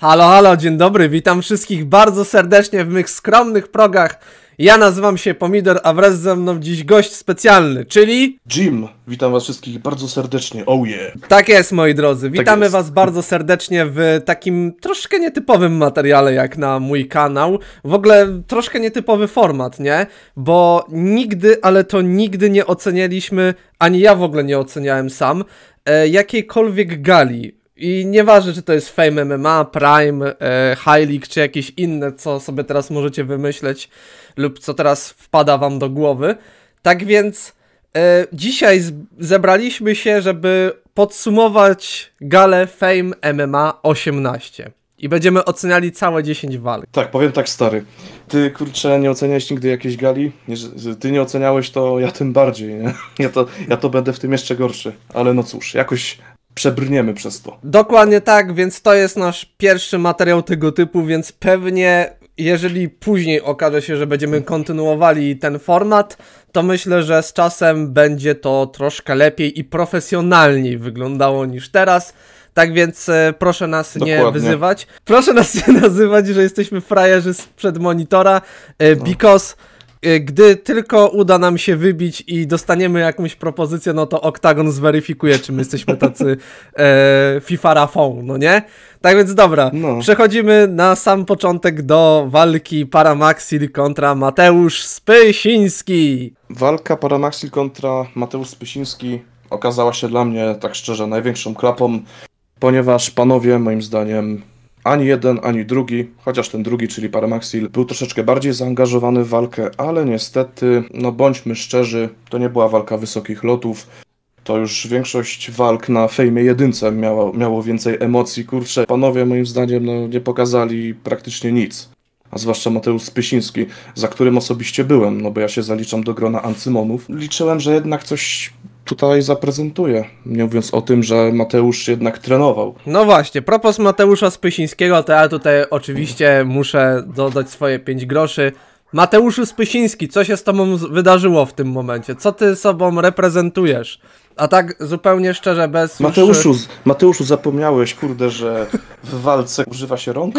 Halo, halo, dzień dobry, witam wszystkich bardzo serdecznie w mych skromnych progach. Ja nazywam się Pomidor, a wraz ze mną dziś gość specjalny, czyli... Jim, witam was wszystkich bardzo serdecznie, oh yeah. Tak jest, moi drodzy, tak witamy tak was bardzo serdecznie w takim troszkę nietypowym materiale jak na mój kanał. W ogóle troszkę nietypowy format, nie? Bo nigdy, ale to nigdy nie ocenialiśmy, ani ja w ogóle nie oceniałem sam, e, jakiejkolwiek gali i nieważne, czy to jest Fame MMA, Prime, e, High League, czy jakieś inne, co sobie teraz możecie wymyśleć lub co teraz wpada wam do głowy. Tak więc e, dzisiaj zebraliśmy się, żeby podsumować galę Fame MMA 18. I będziemy oceniali całe 10 walk. Tak, powiem tak, stary. Ty, kurczę, nie oceniałeś nigdy jakiejś gali? Ty nie oceniałeś, to ja tym bardziej, nie? Ja to, ja to będę w tym jeszcze gorszy. Ale no cóż, jakoś przebrniemy przez to. Dokładnie tak, więc to jest nasz pierwszy materiał tego typu, więc pewnie jeżeli później okaże się, że będziemy kontynuowali ten format, to myślę, że z czasem będzie to troszkę lepiej i profesjonalniej wyglądało niż teraz. Tak więc e, proszę nas Dokładnie. nie wyzywać. Proszę nas nie nazywać, że jesteśmy frajerzy sprzed monitora, e, no. because Y, gdy tylko uda nam się wybić i dostaniemy jakąś propozycję, no to Octagon zweryfikuje, czy my jesteśmy tacy e, FIFA Rafą, no nie? Tak więc dobra, no. przechodzimy na sam początek do walki Paramaxil kontra Mateusz Spysiński. Walka Paramaxil kontra Mateusz Spysiński okazała się dla mnie, tak szczerze, największą klapą, ponieważ panowie, moim zdaniem, ani jeden, ani drugi, chociaż ten drugi, czyli Paramaxil, był troszeczkę bardziej zaangażowany w walkę, ale niestety, no bądźmy szczerzy, to nie była walka wysokich lotów to już większość walk na fejmie jedynce miało, miało więcej emocji. Kurczę, panowie moim zdaniem no, nie pokazali praktycznie nic. A zwłaszcza Mateusz Spysiński, za którym osobiście byłem, no bo ja się zaliczam do grona ancymonów. Liczyłem, że jednak coś tutaj zaprezentuje. Nie mówiąc o tym, że Mateusz jednak trenował. No właśnie, propos Mateusza Spysińskiego, to ja tutaj oczywiście muszę dodać swoje 5 groszy. Mateuszu Spysiński, co się z tobą wydarzyło w tym momencie? Co ty sobą reprezentujesz? A tak zupełnie szczerze, bez. Mateuszu, już... Mateuszu zapomniałeś, kurde, że w walce używa się rąk?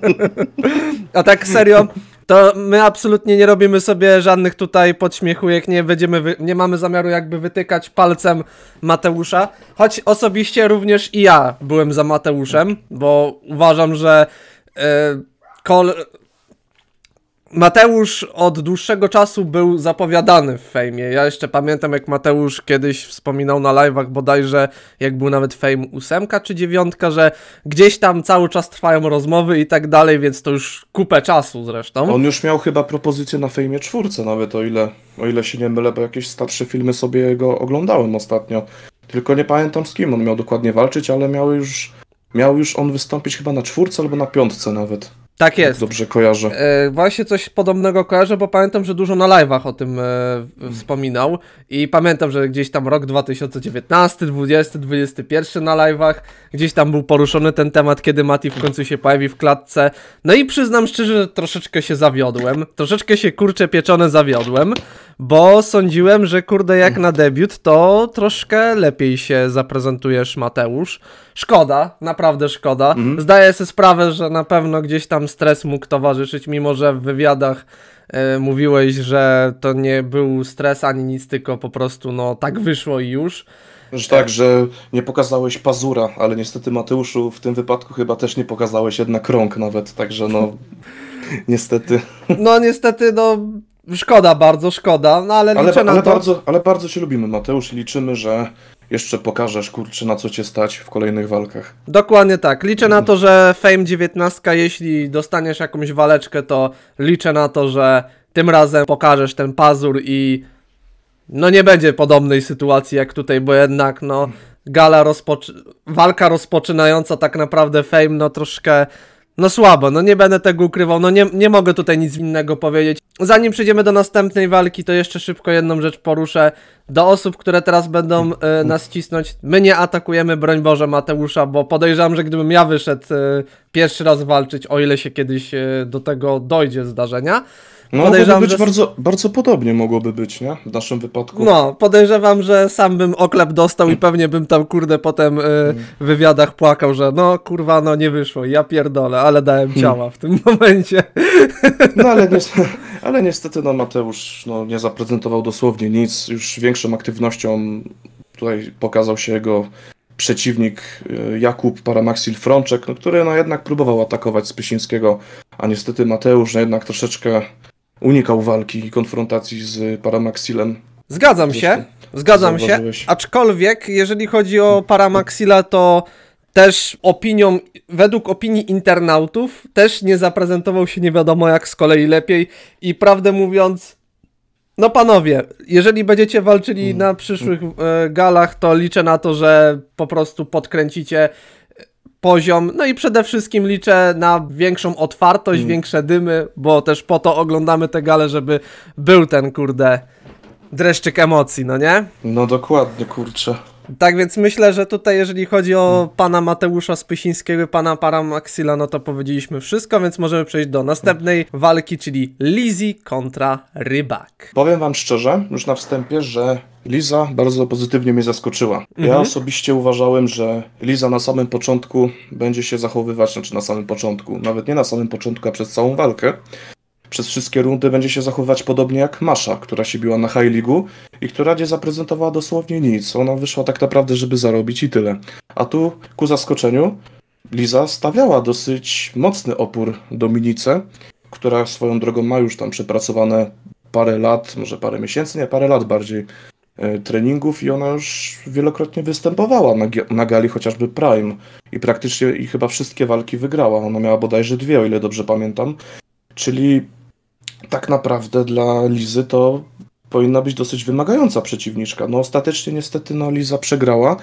A tak serio, to my absolutnie nie robimy sobie żadnych tutaj jak nie będziemy, nie mamy zamiaru jakby wytykać palcem Mateusza, choć osobiście również i ja byłem za Mateuszem, bo uważam, że... Yy, Kol Mateusz od dłuższego czasu był zapowiadany w fejmie. Ja jeszcze pamiętam, jak Mateusz kiedyś wspominał na live'ach bodajże, jak był nawet fejm ósemka czy dziewiątka, że gdzieś tam cały czas trwają rozmowy i tak dalej, więc to już kupę czasu zresztą. On już miał chyba propozycję na fejmie czwórce nawet, o ile, o ile się nie mylę, bo jakieś starsze filmy sobie go oglądałem ostatnio. Tylko nie pamiętam z kim on miał dokładnie walczyć, ale miał już, miał już on wystąpić chyba na czwórce albo na piątce nawet. Tak jest. Dobrze kojarzę. E, właśnie coś podobnego kojarzę, bo pamiętam, że dużo na live'ach o tym e, wspominał i pamiętam, że gdzieś tam rok 2019, 20, 21 na live'ach, gdzieś tam był poruszony ten temat, kiedy Mati w końcu się pojawi w klatce. No i przyznam szczerze, że troszeczkę się zawiodłem, troszeczkę się kurcze pieczone zawiodłem, bo sądziłem, że kurde jak na debiut to troszkę lepiej się zaprezentujesz Mateusz. Szkoda, naprawdę szkoda. Mhm. Zdaję sobie sprawę, że na pewno gdzieś tam stres mógł towarzyszyć, mimo że w wywiadach e, mówiłeś, że to nie był stres ani nic, tylko po prostu no tak wyszło i już. Że tak, że nie pokazałeś pazura, ale niestety Mateuszu w tym wypadku chyba też nie pokazałeś jednak rąk nawet, także no niestety. No niestety, no Szkoda bardzo, szkoda, no ale, ale liczę na ale to. Bardzo, ale bardzo się lubimy, Mateusz, i liczymy, że jeszcze pokażesz, kurczę, na co cię stać w kolejnych walkach. Dokładnie tak. Liczę na to, że Fame 19, jeśli dostaniesz jakąś waleczkę, to liczę na to, że tym razem pokażesz ten pazur i no nie będzie podobnej sytuacji jak tutaj, bo jednak no gala rozpoczy... walka rozpoczynająca tak naprawdę Fame no troszkę no słabo, no nie będę tego ukrywał, no nie, nie mogę tutaj nic innego powiedzieć. Zanim przejdziemy do następnej walki, to jeszcze szybko jedną rzecz poruszę. Do osób, które teraz będą y, nas cisnąć, my nie atakujemy, broń Boże, Mateusza, bo podejrzewam, że gdybym ja wyszedł y, pierwszy raz walczyć, o ile się kiedyś y, do tego dojdzie zdarzenia, no, podejrzewam, być że... bardzo, bardzo podobnie mogłoby być, nie? W naszym wypadku. No, podejrzewam, że sam bym oklep dostał i pewnie bym tam, kurde, potem y, w wywiadach płakał, że no, kurwa, no nie wyszło, ja pierdolę, ale dałem hmm. ciała w tym momencie. No, ale, niestety, ale niestety, no, Mateusz no, nie zaprezentował dosłownie nic, już większą aktywnością tutaj pokazał się jego przeciwnik y, Jakub Paramaxil Frączek, no, który no, jednak próbował atakować Spysińskiego, a niestety Mateusz no, jednak troszeczkę unikał walki i konfrontacji z Paramaxilem. Zgadzam Zresztą się, zgadzam się, aczkolwiek jeżeli chodzi o Paramaxila, to też opinią, według opinii internautów, też nie zaprezentował się nie wiadomo jak z kolei lepiej i prawdę mówiąc, no panowie, jeżeli będziecie walczyli mm. na przyszłych e, galach, to liczę na to, że po prostu podkręcicie poziom. No i przede wszystkim liczę na większą otwartość, mm. większe dymy, bo też po to oglądamy te gale, żeby był ten kurde dreszczyk emocji, no nie? No dokładnie, kurczę. Tak więc myślę, że tutaj jeżeli chodzi o hmm. pana Mateusza Spysińskiego pana Paramaxila, no to powiedzieliśmy wszystko, więc możemy przejść do następnej walki, czyli Lizzy kontra Rybak. Powiem wam szczerze, już na wstępie, że Liza bardzo pozytywnie mnie zaskoczyła. Ja mhm. osobiście uważałem, że Liza na samym początku będzie się zachowywać, znaczy na samym początku, nawet nie na samym początku, a przez całą walkę, przez wszystkie rundy będzie się zachowywać podobnie jak Masza, która się biła na High League'u i która nie zaprezentowała dosłownie nic. Ona wyszła tak naprawdę, żeby zarobić i tyle. A tu, ku zaskoczeniu, Liza stawiała dosyć mocny opór Dominice, która swoją drogą ma już tam przepracowane parę lat, może parę miesięcy, nie, parę lat bardziej e, treningów i ona już wielokrotnie występowała na, na gali chociażby Prime i praktycznie i chyba wszystkie walki wygrała. Ona miała bodajże dwie, o ile dobrze pamiętam. Czyli tak naprawdę dla Lizy to powinna być dosyć wymagająca przeciwniczka. No ostatecznie niestety no, Liza przegrała,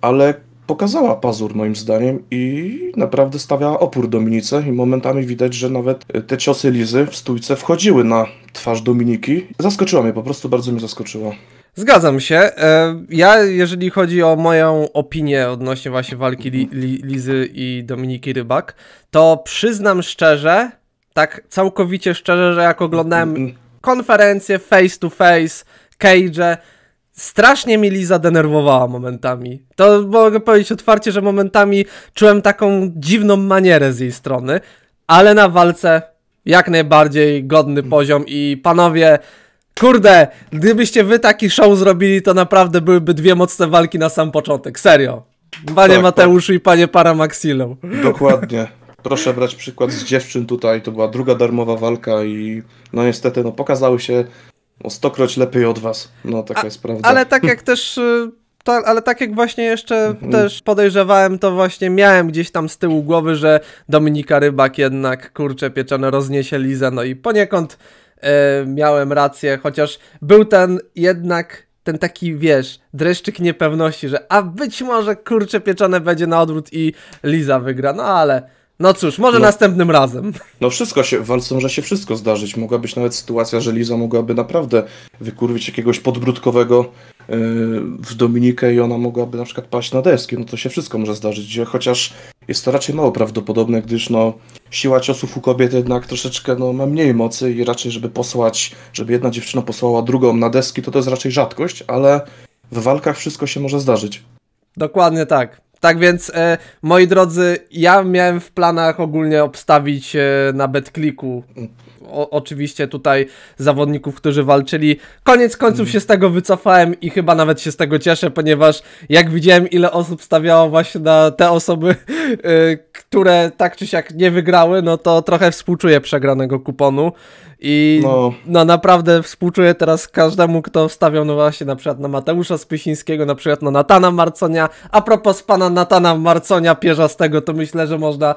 ale pokazała pazur moim zdaniem i naprawdę stawiała opór Dominice i momentami widać, że nawet te ciosy Lizy w stójce wchodziły na twarz Dominiki. Zaskoczyła mnie, po prostu bardzo mnie zaskoczyła. Zgadzam się. E, ja, jeżeli chodzi o moją opinię odnośnie właśnie walki Li Li Lizy i Dominiki Rybak, to przyznam szczerze, tak całkowicie szczerze, że jak oglądałem mhm. konferencję face to face Cage'e, strasznie mi Liza denerwowała momentami. To mogę powiedzieć otwarcie, że momentami czułem taką dziwną manierę z jej strony, ale na walce jak najbardziej godny mhm. poziom i panowie, kurde, gdybyście wy taki show zrobili, to naprawdę byłyby dwie mocne walki na sam początek, serio. Panie tak, Mateuszu tak. i panie Paramaxilo. Dokładnie proszę brać przykład z dziewczyn tutaj, to była druga darmowa walka i no niestety no pokazały się o stokroć lepiej od was. No taka A, jest prawda. Ale tak jak też... Y, ale tak jak właśnie jeszcze mhm. też podejrzewałem, to właśnie miałem gdzieś tam z tyłu głowy, że Dominika Rybak jednak, kurczę, pieczone rozniesie Liza, no i poniekąd yy, miałem rację, chociaż był ten jednak ten taki, wiesz, dreszczyk niepewności, że a być może kurczę pieczone będzie na odwrót i Liza wygra, no ale no cóż, może no. następnym razem. No wszystko się, w walce może się wszystko zdarzyć. Mogła być nawet sytuacja, że Liza mogłaby naprawdę wykurwić jakiegoś podbródkowego yy, w Dominikę i ona mogłaby na przykład paść na deski. No to się wszystko może zdarzyć, chociaż jest to raczej mało prawdopodobne, gdyż no siła ciosów u kobiet jednak troszeczkę no, ma mniej mocy i raczej, żeby posłać, żeby jedna dziewczyna posłała drugą na deski, to to jest raczej rzadkość, ale w walkach wszystko się może zdarzyć. Dokładnie tak. Tak więc, e, moi drodzy, ja miałem w planach ogólnie obstawić e, na betkliku o, oczywiście tutaj zawodników, którzy walczyli. Koniec końców się z tego wycofałem i chyba nawet się z tego cieszę, ponieważ jak widziałem, ile osób stawiało właśnie na te osoby, y, które tak czy siak nie wygrały, no to trochę współczuję przegranego kuponu. I no. no. naprawdę współczuję teraz każdemu, kto stawiał no właśnie na przykład na Mateusza Spysińskiego, na przykład na Natana Marconia. A propos pana Natana Marconia tego, to myślę, że można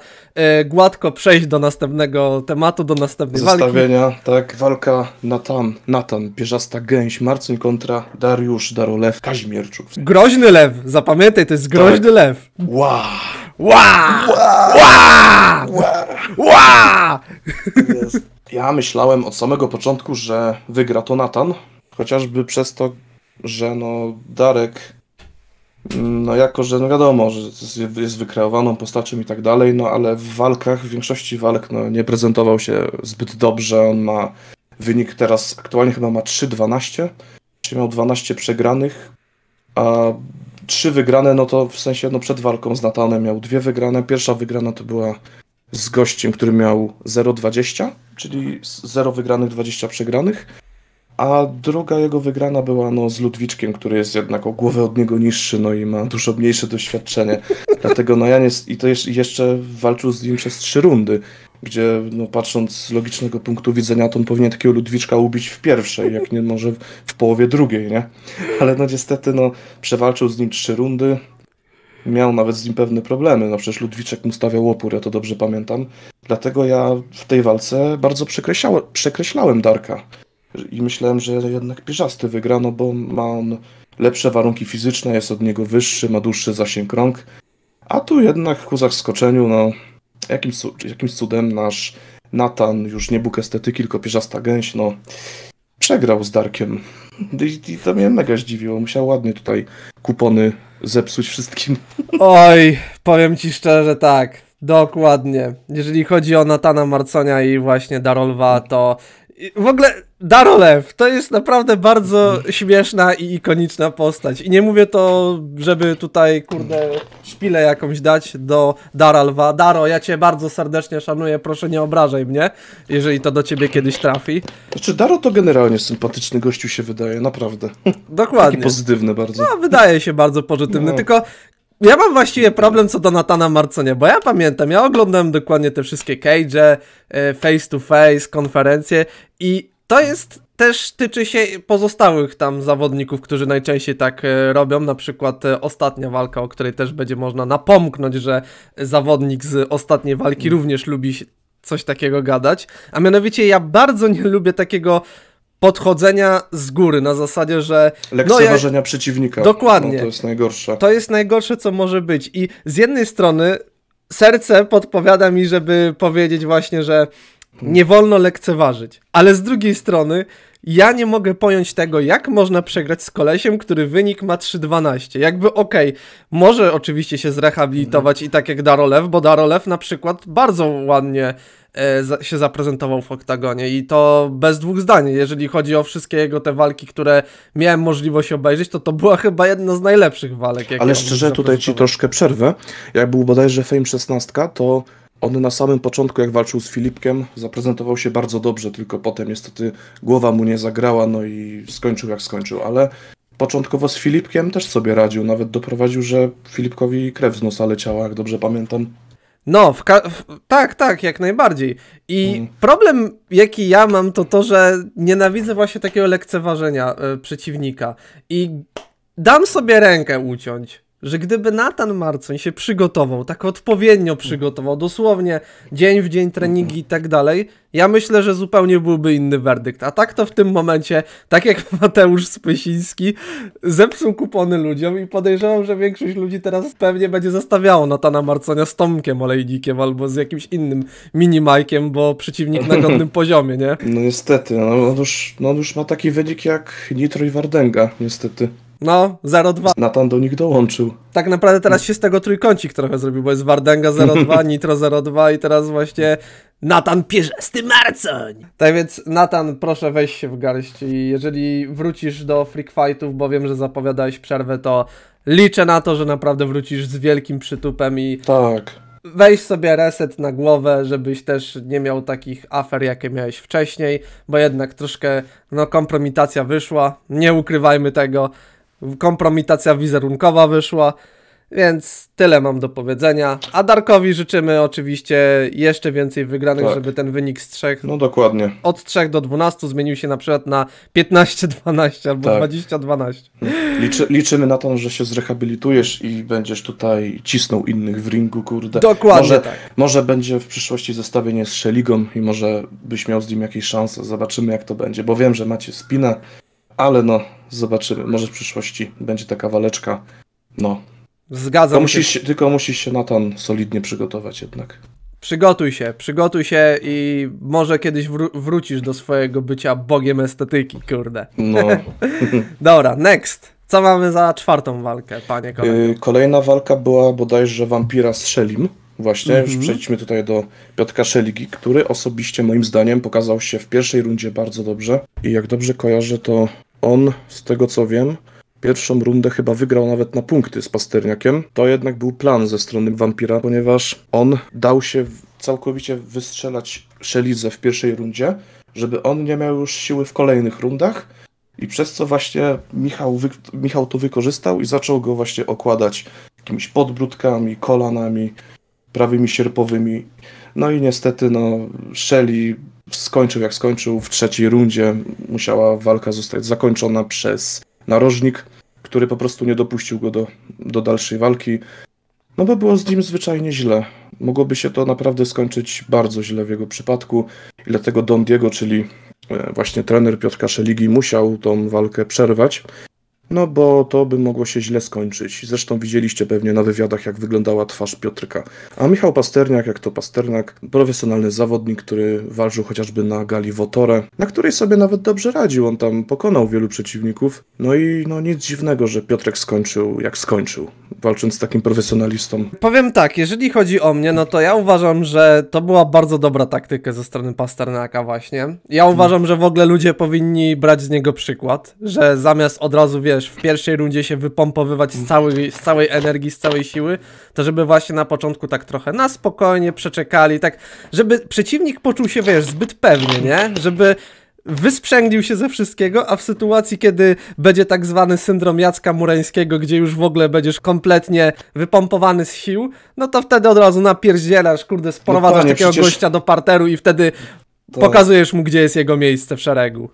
y, gładko przejść do następnego tematu, do następnej zestawienia, tak, walka Natan, Natan, Bierzasta Gęś, Marcin kontra Dariusz, Darolew, Kazimierczuk. Groźny lew, zapamiętaj, to jest tak. groźny tak. lew. Wow. Wow! Wow! Wow! wow. Ja myślałem od samego początku, że wygra to Natan, chociażby przez to, że no Darek no jako, że no wiadomo, że jest wykreowaną postacią i tak dalej, no ale w walkach, w większości walk no, nie prezentował się zbyt dobrze. On ma wynik teraz, aktualnie chyba ma 3-12, czyli miał 12 przegranych, a 3 wygrane, no to w sensie no przed walką z Natanem miał dwie wygrane. Pierwsza wygrana to była z gościem, który miał 0-20, czyli 0 wygranych, 20 przegranych a druga jego wygrana była no, z Ludwiczkiem, który jest jednak o głowę od niego niższy, no i ma dużo mniejsze doświadczenie. Dlatego no ja nie, i to jeszcze walczył z nim przez trzy rundy, gdzie no, patrząc z logicznego punktu widzenia, to on powinien takiego Ludwiczka ubić w pierwszej, jak nie może w połowie drugiej, nie? Ale no niestety no, przewalczył z nim trzy rundy, miał nawet z nim pewne problemy. No przecież Ludwiczek mu stawiał opór, ja to dobrze pamiętam. Dlatego ja w tej walce bardzo przekreślałem Darka i myślałem, że jednak Piżasty wygra, no bo ma on lepsze warunki fizyczne, jest od niego wyższy, ma dłuższy zasięg rąk. A tu jednak ku zaskoczeniu, no jakimś, jakimś cudem nasz Natan, już nie Bóg estetyki, tylko Piżasta gęś, no przegrał z Darkiem. I, I, to mnie mega zdziwiło. Musiał ładnie tutaj kupony zepsuć wszystkim. Oj, powiem ci szczerze tak. Dokładnie. Jeżeli chodzi o Natana Marconia i właśnie Darolwa, to w ogóle Darolew to jest naprawdę bardzo śmieszna i ikoniczna postać. I nie mówię to, żeby tutaj, kurde, szpilę jakąś dać do Daralwa. Daro, ja cię bardzo serdecznie szanuję, proszę nie obrażaj mnie, jeżeli to do ciebie kiedyś trafi. Znaczy, Daro to generalnie sympatyczny gościu się wydaje, naprawdę. Dokładnie. Taki pozytywny bardzo. No, wydaje się bardzo pozytywny, no. tylko ja mam właściwie problem co do Natana Marconia, bo ja pamiętam, ja oglądałem dokładnie te wszystkie cage, e, face to face, konferencje i to jest też tyczy się pozostałych tam zawodników, którzy najczęściej tak e, robią. Na przykład e, ostatnia walka, o której też będzie można napomknąć, że zawodnik z ostatniej walki mm. również lubi coś takiego gadać. A mianowicie ja bardzo nie lubię takiego podchodzenia z góry na zasadzie, że. Lekceważenia no ja, przeciwnika. Dokładnie. No to jest najgorsze. To jest najgorsze, co może być. I z jednej strony serce podpowiada mi, żeby powiedzieć właśnie, że nie wolno lekceważyć. Ale z drugiej strony, ja nie mogę pojąć tego, jak można przegrać z kolesiem, który wynik ma 3-12. Jakby okej, okay, może oczywiście się zrehabilitować i tak jak Darolew, bo Darolew na przykład bardzo ładnie e, się zaprezentował w oktagonie i to bez dwóch zdań. Jeżeli chodzi o wszystkie jego te walki, które miałem możliwość obejrzeć, to to była chyba jedna z najlepszych walek. Ale szczerze, tutaj ci troszkę przerwę. Jak był bodajże Fame 16, to on na samym początku, jak walczył z Filipkiem, zaprezentował się bardzo dobrze, tylko potem niestety głowa mu nie zagrała, no i skończył jak skończył, ale początkowo z Filipkiem też sobie radził, nawet doprowadził, że Filipkowi krew z nosa leciała, jak dobrze pamiętam. No, w w tak, tak, jak najbardziej. I mm. problem, jaki ja mam, to to, że nienawidzę właśnie takiego lekceważenia y, przeciwnika. I dam sobie rękę uciąć że gdyby Nathan Marcoń się przygotował, tak odpowiednio przygotował, dosłownie dzień w dzień treningi i tak dalej, ja myślę, że zupełnie byłby inny werdykt. A tak to w tym momencie, tak jak Mateusz Spysiński, zepsuł kupony ludziom i podejrzewam, że większość ludzi teraz pewnie będzie zostawiało Natana Marconia z Tomkiem Olejnikiem albo z jakimś innym minimajkiem, bo przeciwnik na godnym poziomie, nie? No niestety, no, on, już, no on już ma taki wynik jak Nitro i Wardenga, niestety. No, 0-2. Natan do nich dołączył. Tak naprawdę teraz się z tego trójkącik trochę zrobił, bo jest Wardenga 0-2, Nitro 0-2 i teraz właśnie Natan Pierzesty Marcoń. Tak więc Natan, proszę weź się w garść i jeżeli wrócisz do Freak Fightów, bo wiem, że zapowiadałeś przerwę, to liczę na to, że naprawdę wrócisz z wielkim przytupem i... Tak weź sobie reset na głowę, żebyś też nie miał takich afer, jakie miałeś wcześniej, bo jednak troszkę no, kompromitacja wyszła, nie ukrywajmy tego kompromitacja wizerunkowa wyszła. Więc tyle mam do powiedzenia. A Darkowi życzymy oczywiście jeszcze więcej wygranych, tak. żeby ten wynik z trzech. No dokładnie. Od 3 do 12 zmienił się na przykład na 15-12 albo tak. 20-12. Liczy, liczymy na to, że się zrehabilitujesz i będziesz tutaj cisnął innych w ringu, kurde. Dokładnie. Może, tak. może będzie w przyszłości zestawienie z Szeligą i może byś miał z nim jakieś szanse. Zobaczymy, jak to będzie, bo wiem, że macie spinę, ale no, Zobaczymy. Może w przyszłości będzie taka waleczka. No. Zgadzam tylko musisz, się. Tylko musisz się na tan solidnie przygotować jednak. Przygotuj się, przygotuj się i może kiedyś wrócisz do swojego bycia bogiem estetyki, kurde. No. Dobra, next. Co mamy za czwartą walkę, panie kolego? Y, kolejna walka była bodajże Wampira z Szelim. Właśnie, mm -hmm. już mhm. przejdźmy tutaj do Piotka Szeligi, który osobiście moim zdaniem pokazał się w pierwszej rundzie bardzo dobrze. I jak dobrze kojarzę, to on, z tego co wiem, pierwszą rundę chyba wygrał nawet na punkty z Pasterniakiem. To jednak był plan ze strony Wampira, ponieważ on dał się całkowicie wystrzelać Szelidze w pierwszej rundzie, żeby on nie miał już siły w kolejnych rundach i przez co właśnie Michał, Michał to wykorzystał i zaczął go właśnie okładać jakimiś podbródkami, kolanami, prawymi sierpowymi. No i niestety no Shelly skończył jak skończył. W trzeciej rundzie musiała walka zostać zakończona przez narożnik, który po prostu nie dopuścił go do, do dalszej walki. No bo było z nim zwyczajnie źle. Mogłoby się to naprawdę skończyć bardzo źle w jego przypadku i dlatego Don Diego, czyli e, właśnie trener Piotrka Szeligi musiał tą walkę przerwać no bo to by mogło się źle skończyć. Zresztą widzieliście pewnie na wywiadach, jak wyglądała twarz Piotrka. A Michał Pasterniak, jak to Pasterniak, profesjonalny zawodnik, który walczył chociażby na gali Wotore, na której sobie nawet dobrze radził. On tam pokonał wielu przeciwników. No i no nic dziwnego, że Piotrek skończył jak skończył walcząc z takim profesjonalistą. Powiem tak, jeżeli chodzi o mnie, no to ja uważam, że to była bardzo dobra taktyka ze strony Pasternaka właśnie. Ja hmm. uważam, że w ogóle ludzie powinni brać z niego przykład, że zamiast od razu, wiesz, w pierwszej rundzie się wypompowywać z całej, z całej energii, z całej siły, to żeby właśnie na początku tak trochę na spokojnie przeczekali, tak, żeby przeciwnik poczuł się, wiesz, zbyt pewnie, nie? Żeby Wysprzęglił się ze wszystkiego, a w sytuacji, kiedy będzie tak zwany syndrom Jacka Murańskiego, gdzie już w ogóle będziesz kompletnie wypompowany z sił, no to wtedy od razu napierdzielasz, kurde, sprowadzasz no panie, takiego przecież... gościa do parteru i wtedy to... pokazujesz mu, gdzie jest jego miejsce w szeregu.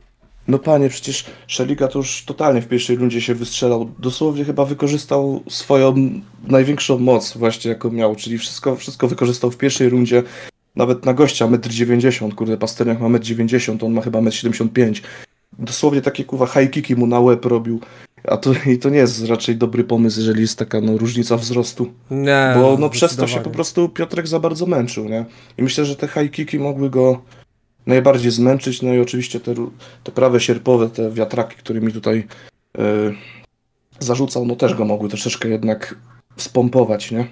No panie, przecież Szeliga to już totalnie w pierwszej rundzie się wystrzelał. Dosłownie chyba wykorzystał swoją największą moc właśnie jaką miał, czyli wszystko, wszystko wykorzystał w pierwszej rundzie. Nawet na gościa 1,90 m, kurde, Pasterniak ma 1,90 m, on ma chyba 1,75 m. Dosłownie takie, kuwa, high kicki mu na łeb robił. A to, i to nie jest raczej dobry pomysł, jeżeli jest taka no, różnica wzrostu. Nie, Bo no, przez to się po prostu Piotrek za bardzo męczył. Nie? I myślę, że te high kicki mogły go najbardziej zmęczyć. No i oczywiście te, te prawe sierpowe, te wiatraki, którymi tutaj yy, zarzucał, no też go mogły troszeczkę jednak spompować. Nie?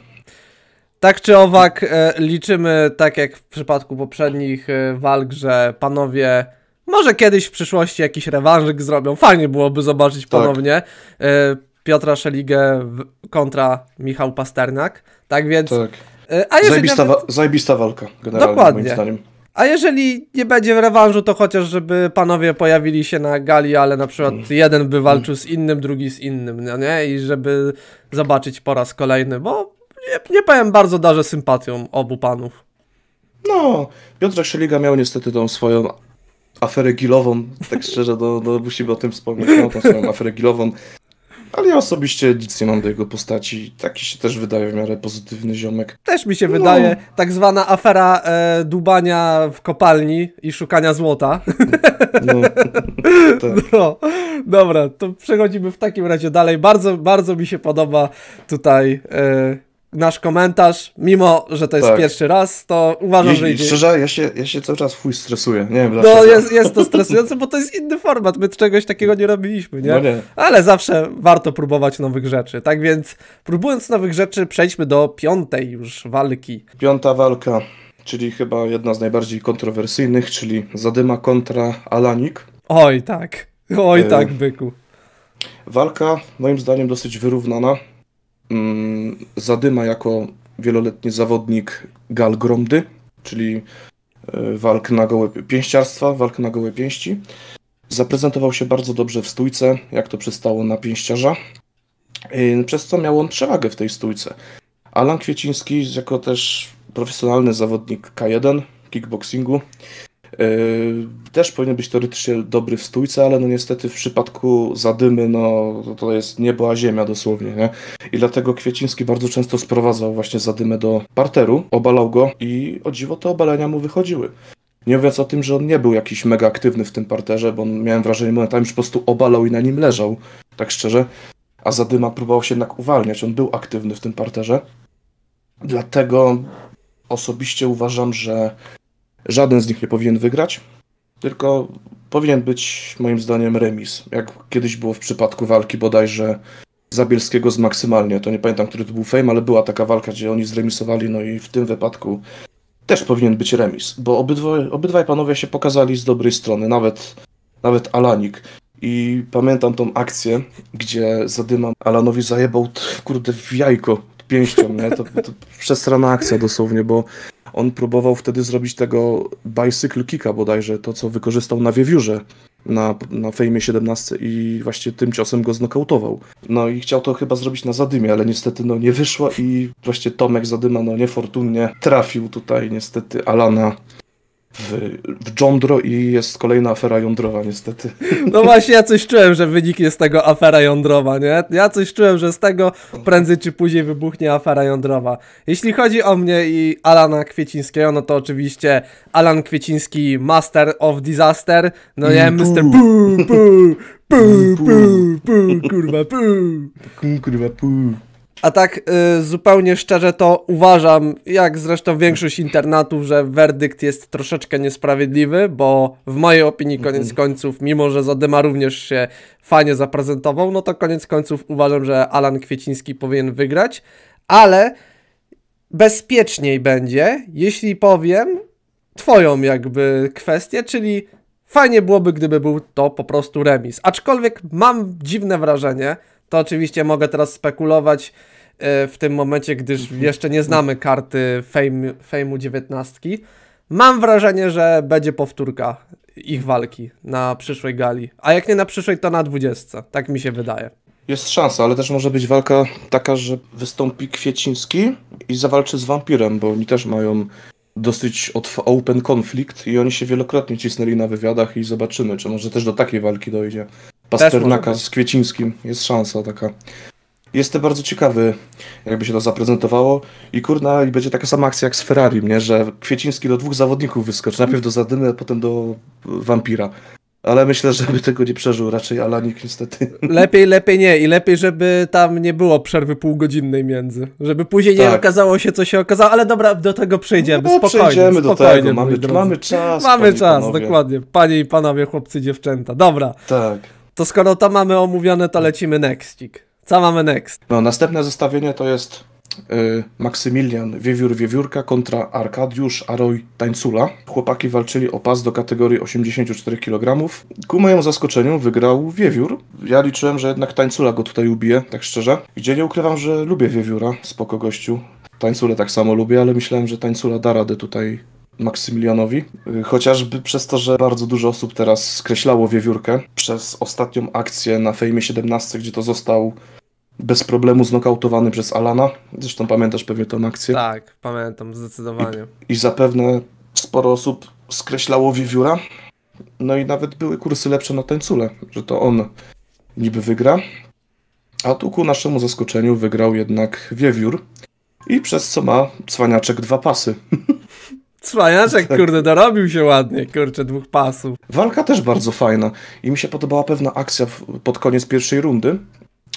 Tak czy owak, e, liczymy, tak jak w przypadku poprzednich e, walk, że panowie może kiedyś w przyszłości jakiś rewanżyk zrobią. Fajnie byłoby zobaczyć tak. ponownie tak. Piotra Szeligę kontra Michał Pasternak. Tak więc. Tak. A zajebista, nawet... wa zajebista walka, generalnie, Dokładnie. moim zdaniem. A jeżeli nie będzie rewanżu, to chociaż żeby panowie pojawili się na gali, ale na przykład mm. jeden by walczył mm. z innym, drugi z innym, no nie? I żeby zobaczyć po raz kolejny, bo nie, nie powiem, bardzo darzę sympatią obu panów. No, Piotr Szeliga miał niestety tą swoją aferę gilową, tak szczerze, no, no musimy o tym wspomnieć, miał tą swoją aferę gilową. Ale ja osobiście nic nie mam do jego postaci. Taki się też wydaje w miarę pozytywny ziomek. Też mi się no. wydaje tak zwana afera e, dubania w kopalni i szukania złota. No. tak. no. Dobra, to przechodzimy w takim razie dalej. Bardzo, bardzo mi się podoba tutaj... E, nasz komentarz, mimo że to jest tak. pierwszy raz, to uważam, I, że idzie. Szczerze, ja się, ja się cały czas fuj stresuję. Nie wiem no, dlaczego. No jest, jest to stresujące, bo to jest inny format. My czegoś takiego nie robiliśmy, nie? No nie? Ale zawsze warto próbować nowych rzeczy. Tak więc, próbując nowych rzeczy, przejdźmy do piątej już walki. Piąta walka, czyli chyba jedna z najbardziej kontrowersyjnych, czyli Zadyma kontra Alanik. Oj tak, oj e, tak, byku. Walka, moim zdaniem, dosyć wyrównana. Mm, Zadyma jako wieloletni zawodnik Gal Gromdy, czyli e, walk na gołe pięściarstwa, walk na gołe pięści. Zaprezentował się bardzo dobrze w stójce, jak to przystało na pięściarza, e, przez co miał on przewagę w tej stójce. Alan Kwieciński, jako też profesjonalny zawodnik K1 kickboxingu, też powinien być teoretycznie dobry w stójce, ale no niestety w przypadku zadymy no, to jest niebo a ziemia dosłownie. Nie? I dlatego Kwieciński bardzo często sprowadzał właśnie zadymę do parteru, obalał go i o dziwo te obalenia mu wychodziły. Nie mówiąc o tym, że on nie był jakiś mega aktywny w tym parterze, bo miałem wrażenie że momentami, już po prostu obalał i na nim leżał, tak szczerze. A Zadyma próbował się jednak uwalniać, on był aktywny w tym parterze. Dlatego osobiście uważam, że Żaden z nich nie powinien wygrać, tylko powinien być moim zdaniem remis, jak kiedyś było w przypadku walki bodajże Zabielskiego z Maksymalnie. To nie pamiętam, który to był fame, ale była taka walka, gdzie oni zremisowali, no i w tym wypadku też powinien być remis, bo obydwaj, obydwaj panowie się pokazali z dobrej strony, nawet, nawet Alanik. I pamiętam tą akcję, gdzie Zadyma Alanowi zajebał, kurde, w jajko pięścią, nie? To, to przesrana akcja dosłownie, bo on próbował wtedy zrobić tego bicycle kicka bodajże, to co wykorzystał na wiewiórze na, na Fejmie 17 i właśnie tym ciosem go znokautował. No i chciał to chyba zrobić na Zadymie, ale niestety no nie wyszło i właśnie Tomek Zadyma no niefortunnie trafił tutaj niestety Alana w, w jądro i jest kolejna afera jądrowa niestety. No właśnie, ja coś czułem, że wyniknie z tego afera jądrowa, nie? Ja coś czułem, że z tego prędzej czy później wybuchnie afera jądrowa. Jeśli chodzi o mnie i Alana Kwiecińskiego, no to oczywiście Alan Kwieciński, Master of Disaster, no nie, mm, Mr. Poo, poo, poo, poo, poo, kurwa, poo. Kurwa, poo. A tak y, zupełnie szczerze to uważam, jak zresztą większość internatów, że werdykt jest troszeczkę niesprawiedliwy, bo w mojej opinii koniec mhm. końców, mimo że Zadyma również się fajnie zaprezentował, no to koniec końców uważam, że Alan Kwieciński powinien wygrać, ale bezpieczniej będzie, jeśli powiem twoją jakby kwestię, czyli fajnie byłoby, gdyby był to po prostu remis. Aczkolwiek mam dziwne wrażenie, to oczywiście mogę teraz spekulować e, w tym momencie, gdyż jeszcze nie znamy karty fejmu, Fame'u 19. Mam wrażenie, że będzie powtórka ich walki na przyszłej gali. A jak nie na przyszłej, to na 20. Tak mi się wydaje. Jest szansa, ale też może być walka taka, że wystąpi Kwieciński i zawalczy z Wampirem, bo oni też mają dosyć open konflikt i oni się wielokrotnie cisnęli na wywiadach i zobaczymy, czy może też do takiej walki dojdzie. Pasternaka z Kwiecińskim. Jest szansa taka. Jestem bardzo ciekawy, jakby się to zaprezentowało. I kurna, i będzie taka sama akcja jak z Ferrari, nie? że Kwieciński do dwóch zawodników wyskoczy. Najpierw do Zadymy, a potem do Wampira. Ale myślę, żeby tego nie przeżył raczej Alanik niestety. Lepiej, lepiej nie i lepiej, żeby tam nie było przerwy półgodzinnej między. Żeby później tak. nie okazało się, co się okazało, ale dobra, do tego przejdziemy, no, spokojnie. Przejdziemy spokojnie, do tego, mamy, mamy czas. Mamy czas, panowie. dokładnie. Panie i panowie, chłopcy, dziewczęta. Dobra. Tak. To skoro to mamy omówione, to lecimy nextik. Co mamy next? No, następne zestawienie to jest y, Maksymilian Wiewiór Wiewiórka kontra Arkadiusz Aroj Tańcula. Chłopaki walczyli o pas do kategorii 84 kg. Ku mojemu zaskoczeniu wygrał Wiewiór. Ja liczyłem, że jednak Tańcula go tutaj ubije, tak szczerze. Gdzie nie ukrywam, że lubię Wiewióra, spoko gościu. Tańcule tak samo lubię, ale myślałem, że tańcula da radę tutaj Maksymilianowi, y, chociażby przez to, że bardzo dużo osób teraz skreślało wiewiórkę przez ostatnią akcję na Fejmie 17, gdzie to został bez problemu znokautowany przez Alana. Zresztą pamiętasz pewnie tą akcję. Tak, pamiętam, zdecydowanie. I, i zapewne sporo osób skreślało wiewióra. No i nawet były kursy lepsze na tańcule, że to on niby wygra. A tu ku naszemu zaskoczeniu wygrał jednak wiewiór. I przez co ma cwaniaczek dwa pasy. Cwaniaczek, tak. kurde, dorobił się ładnie, kurczę, dwóch pasów. Walka też bardzo fajna i mi się podobała pewna akcja pod koniec pierwszej rundy.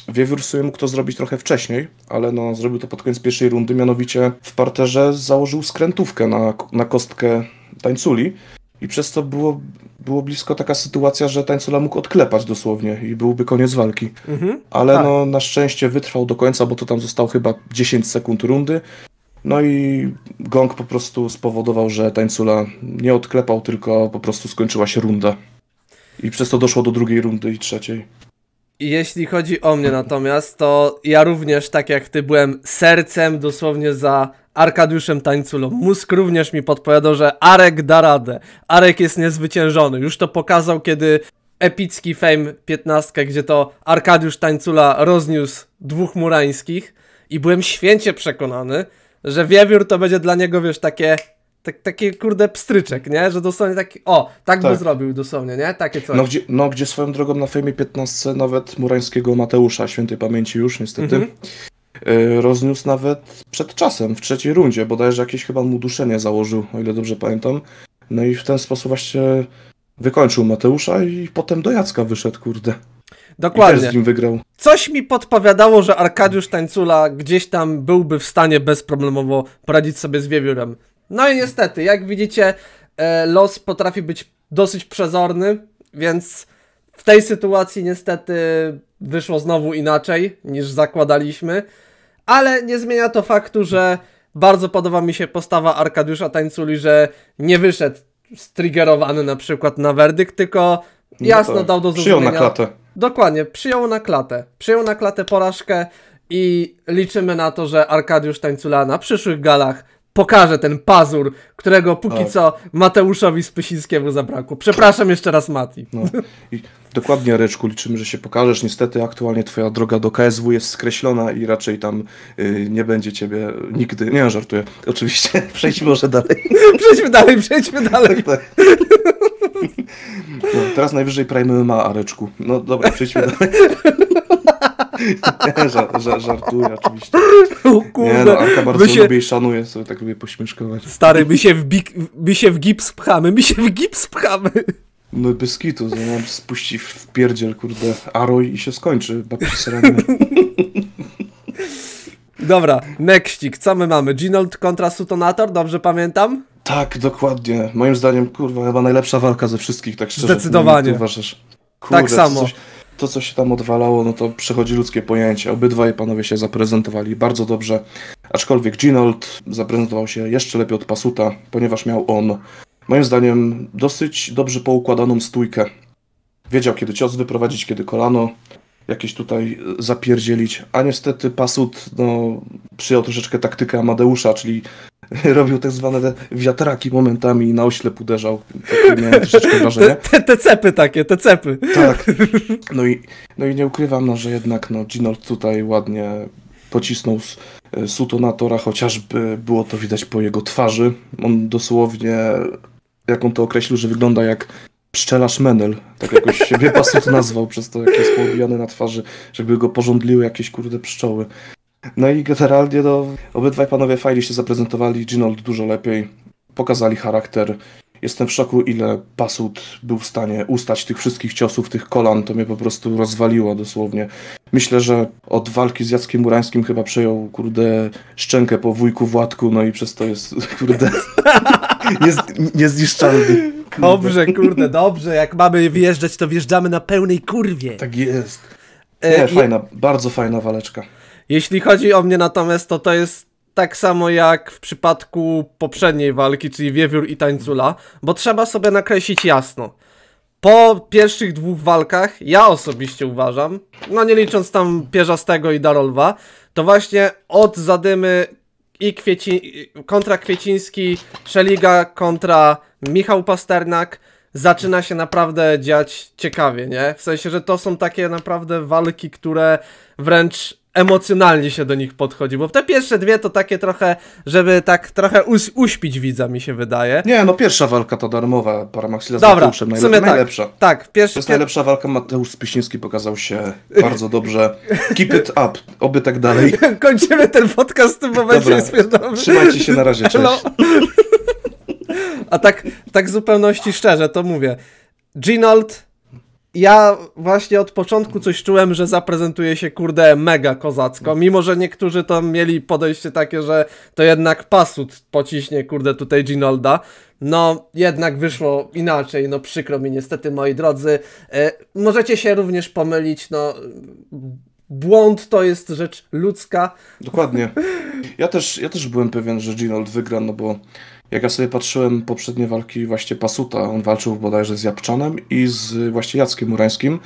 Wiewiór sobie mógł to zrobić trochę wcześniej, ale no, zrobił to pod koniec pierwszej rundy, mianowicie w parterze założył skrętówkę na, na kostkę tańculi i przez to było, było blisko taka sytuacja, że tańcula mógł odklepać dosłownie i byłby koniec walki. Mhm, ale tak. no, na szczęście wytrwał do końca, bo to tam zostało chyba 10 sekund rundy no i gong po prostu spowodował, że tańcula nie odklepał, tylko po prostu skończyła się runda. I przez to doszło do drugiej rundy i trzeciej. Jeśli chodzi o mnie natomiast, to ja również, tak jak ty, byłem sercem dosłownie za Arkadiuszem Tańculą. Mózg również mi podpowiadał, że Arek da radę. Arek jest niezwyciężony. Już to pokazał, kiedy epicki Fame 15, gdzie to Arkadiusz Tańcula rozniósł dwóch murańskich i byłem święcie przekonany, że wiewiór to będzie dla niego, wiesz, takie tak, taki kurde pstryczek, nie? Że dosłownie taki, o, tak, tak. by zrobił dosłownie, nie? Takie coś. No gdzie, no gdzie swoją drogą na filmie 15 nawet Murańskiego Mateusza, świętej pamięci już niestety, mhm. e, rozniósł nawet przed czasem, w trzeciej rundzie, bodajże jakieś chyba mu duszenie założył, o ile dobrze pamiętam. No i w ten sposób właśnie wykończył Mateusza i potem do Jacka wyszedł, kurde. Dokładnie. I też z nim wygrał. Coś mi podpowiadało, że Arkadiusz Tańcula gdzieś tam byłby w stanie bezproblemowo poradzić sobie z wiewiórem. No i niestety, jak widzicie, e, los potrafi być dosyć przezorny, więc w tej sytuacji niestety wyszło znowu inaczej niż zakładaliśmy. Ale nie zmienia to faktu, że bardzo podoba mi się postawa Arkadiusza Tańculi, że nie wyszedł striggerowany na przykład na werdykt, tylko no jasno no dał do zrozumienia. Przyjął na klatę. Dokładnie, przyjął na klatę. Przyjął na klatę porażkę i liczymy na to, że Arkadiusz Tańcula na przyszłych galach pokaże ten pazur, którego póki tak. co Mateuszowi Spysińskiemu zabrakło. Przepraszam jeszcze raz, Mati. No. dokładnie, Ryczku, liczymy, że się pokażesz. Niestety aktualnie twoja droga do KSW jest skreślona i raczej tam yy, nie będzie ciebie nigdy... Nie, no, żartuję. Oczywiście. Przejdźmy może dalej. Przejdźmy dalej, przejdźmy tak, dalej. Tak, tak. No, teraz najwyżej prajmy ma Areczku. No dobra, przejdźmy dalej. Nie, żartuję oczywiście. O Nie, no, Anka bardzo się... lubię i szanuję, sobie tak lubię pośmieszkować. Stary, my się w, my się w gips pchamy, my się w gips pchamy. No bez kitu, nam no, spuści w pierdziel, kurde, aroj i się skończy, babci sereny. Dobra, nextik, co my mamy? Ginold kontra Sutonator, dobrze pamiętam? Tak, dokładnie. Moim zdaniem, kurwa, chyba najlepsza walka ze wszystkich, tak szczerze. Zdecydowanie. uważasz. kurwa, tak samo. To, coś, to, co się tam odwalało, no to przechodzi ludzkie pojęcie. Obydwaj panowie się zaprezentowali bardzo dobrze. Aczkolwiek Ginold zaprezentował się jeszcze lepiej od Pasuta, ponieważ miał on, moim zdaniem, dosyć dobrze poukładaną stójkę. Wiedział, kiedy cios wyprowadzić, kiedy kolano jakieś tutaj zapierdzielić. A niestety Pasut no, przyjął troszeczkę taktykę Amadeusza, czyli robił tak zwane wiatraki momentami i na oślep uderzał. Te, te, te, cepy takie, te cepy. Tak. No i, no i nie ukrywam, no, że jednak no, Ginold tutaj ładnie pocisnął e, Sutonatora, chociażby było to widać po jego twarzy. On dosłownie, jak on to określił, że wygląda jak pszczelarz Menel. Tak jakoś siebie Pasut nazwał przez to, jak jest poobijany na twarzy, żeby go porządliły jakieś kurde pszczoły. No i generalnie no, obydwaj panowie fajnie się zaprezentowali, Ginold dużo lepiej, pokazali charakter. Jestem w szoku, ile Pasud był w stanie ustać tych wszystkich ciosów, tych kolan, to mnie po prostu rozwaliło dosłownie. Myślę, że od walki z Jackiem Murańskim chyba przejął, kurde, szczękę po wujku Władku, no i przez to jest, kurde, jest niezniszczalny. Dobrze, kurde, dobrze, jak mamy wyjeżdżać, to wjeżdżamy na pełnej kurwie. Tak jest. E, Nie, e, fajna, bardzo fajna waleczka. Jeśli chodzi o mnie natomiast, to to jest tak samo jak w przypadku poprzedniej walki, czyli wiewiór i tańcula, bo trzeba sobie nakreślić jasno. Po pierwszych dwóch walkach, ja osobiście uważam, no nie licząc tam Pierzastego i Darolwa, to właśnie od zadymy i Kwieci kontra Kwieciński, Szeliga kontra Michał Pasternak zaczyna się naprawdę dziać ciekawie, nie? W sensie, że to są takie naprawdę walki, które wręcz emocjonalnie się do nich podchodzi, bo te pierwsze dwie to takie trochę, żeby tak trochę us uśpić widza, mi się wydaje. Nie, no pierwsza walka to darmowa, Maxilla z Dobra, Mateuszem, najle tak, najlepsza. Tak, pierwsza. To jest najlepsza walka, Mateusz Spiśniewski pokazał się bardzo dobrze. Keep it up, oby tak dalej. Kończymy ten podcast w tym momencie. Dobra, trzymajcie się, na razie, no. cześć. Hello. A tak, tak zupełności szczerze, to mówię. Ginald ja właśnie od początku coś czułem, że zaprezentuje się kurde mega kozacko, mimo że niektórzy tam mieli podejście takie, że to jednak pasut pociśnie kurde tutaj Ginolda. No, jednak wyszło inaczej, no przykro mi niestety moi drodzy. E, możecie się również pomylić, no błąd to jest rzecz ludzka. Dokładnie. Ja też, ja też byłem pewien, że Ginold wygra, no bo jak ja sobie patrzyłem poprzednie walki właśnie Pasuta, on walczył bodajże z Japczanem i z właśnie Jackiem Murańskim.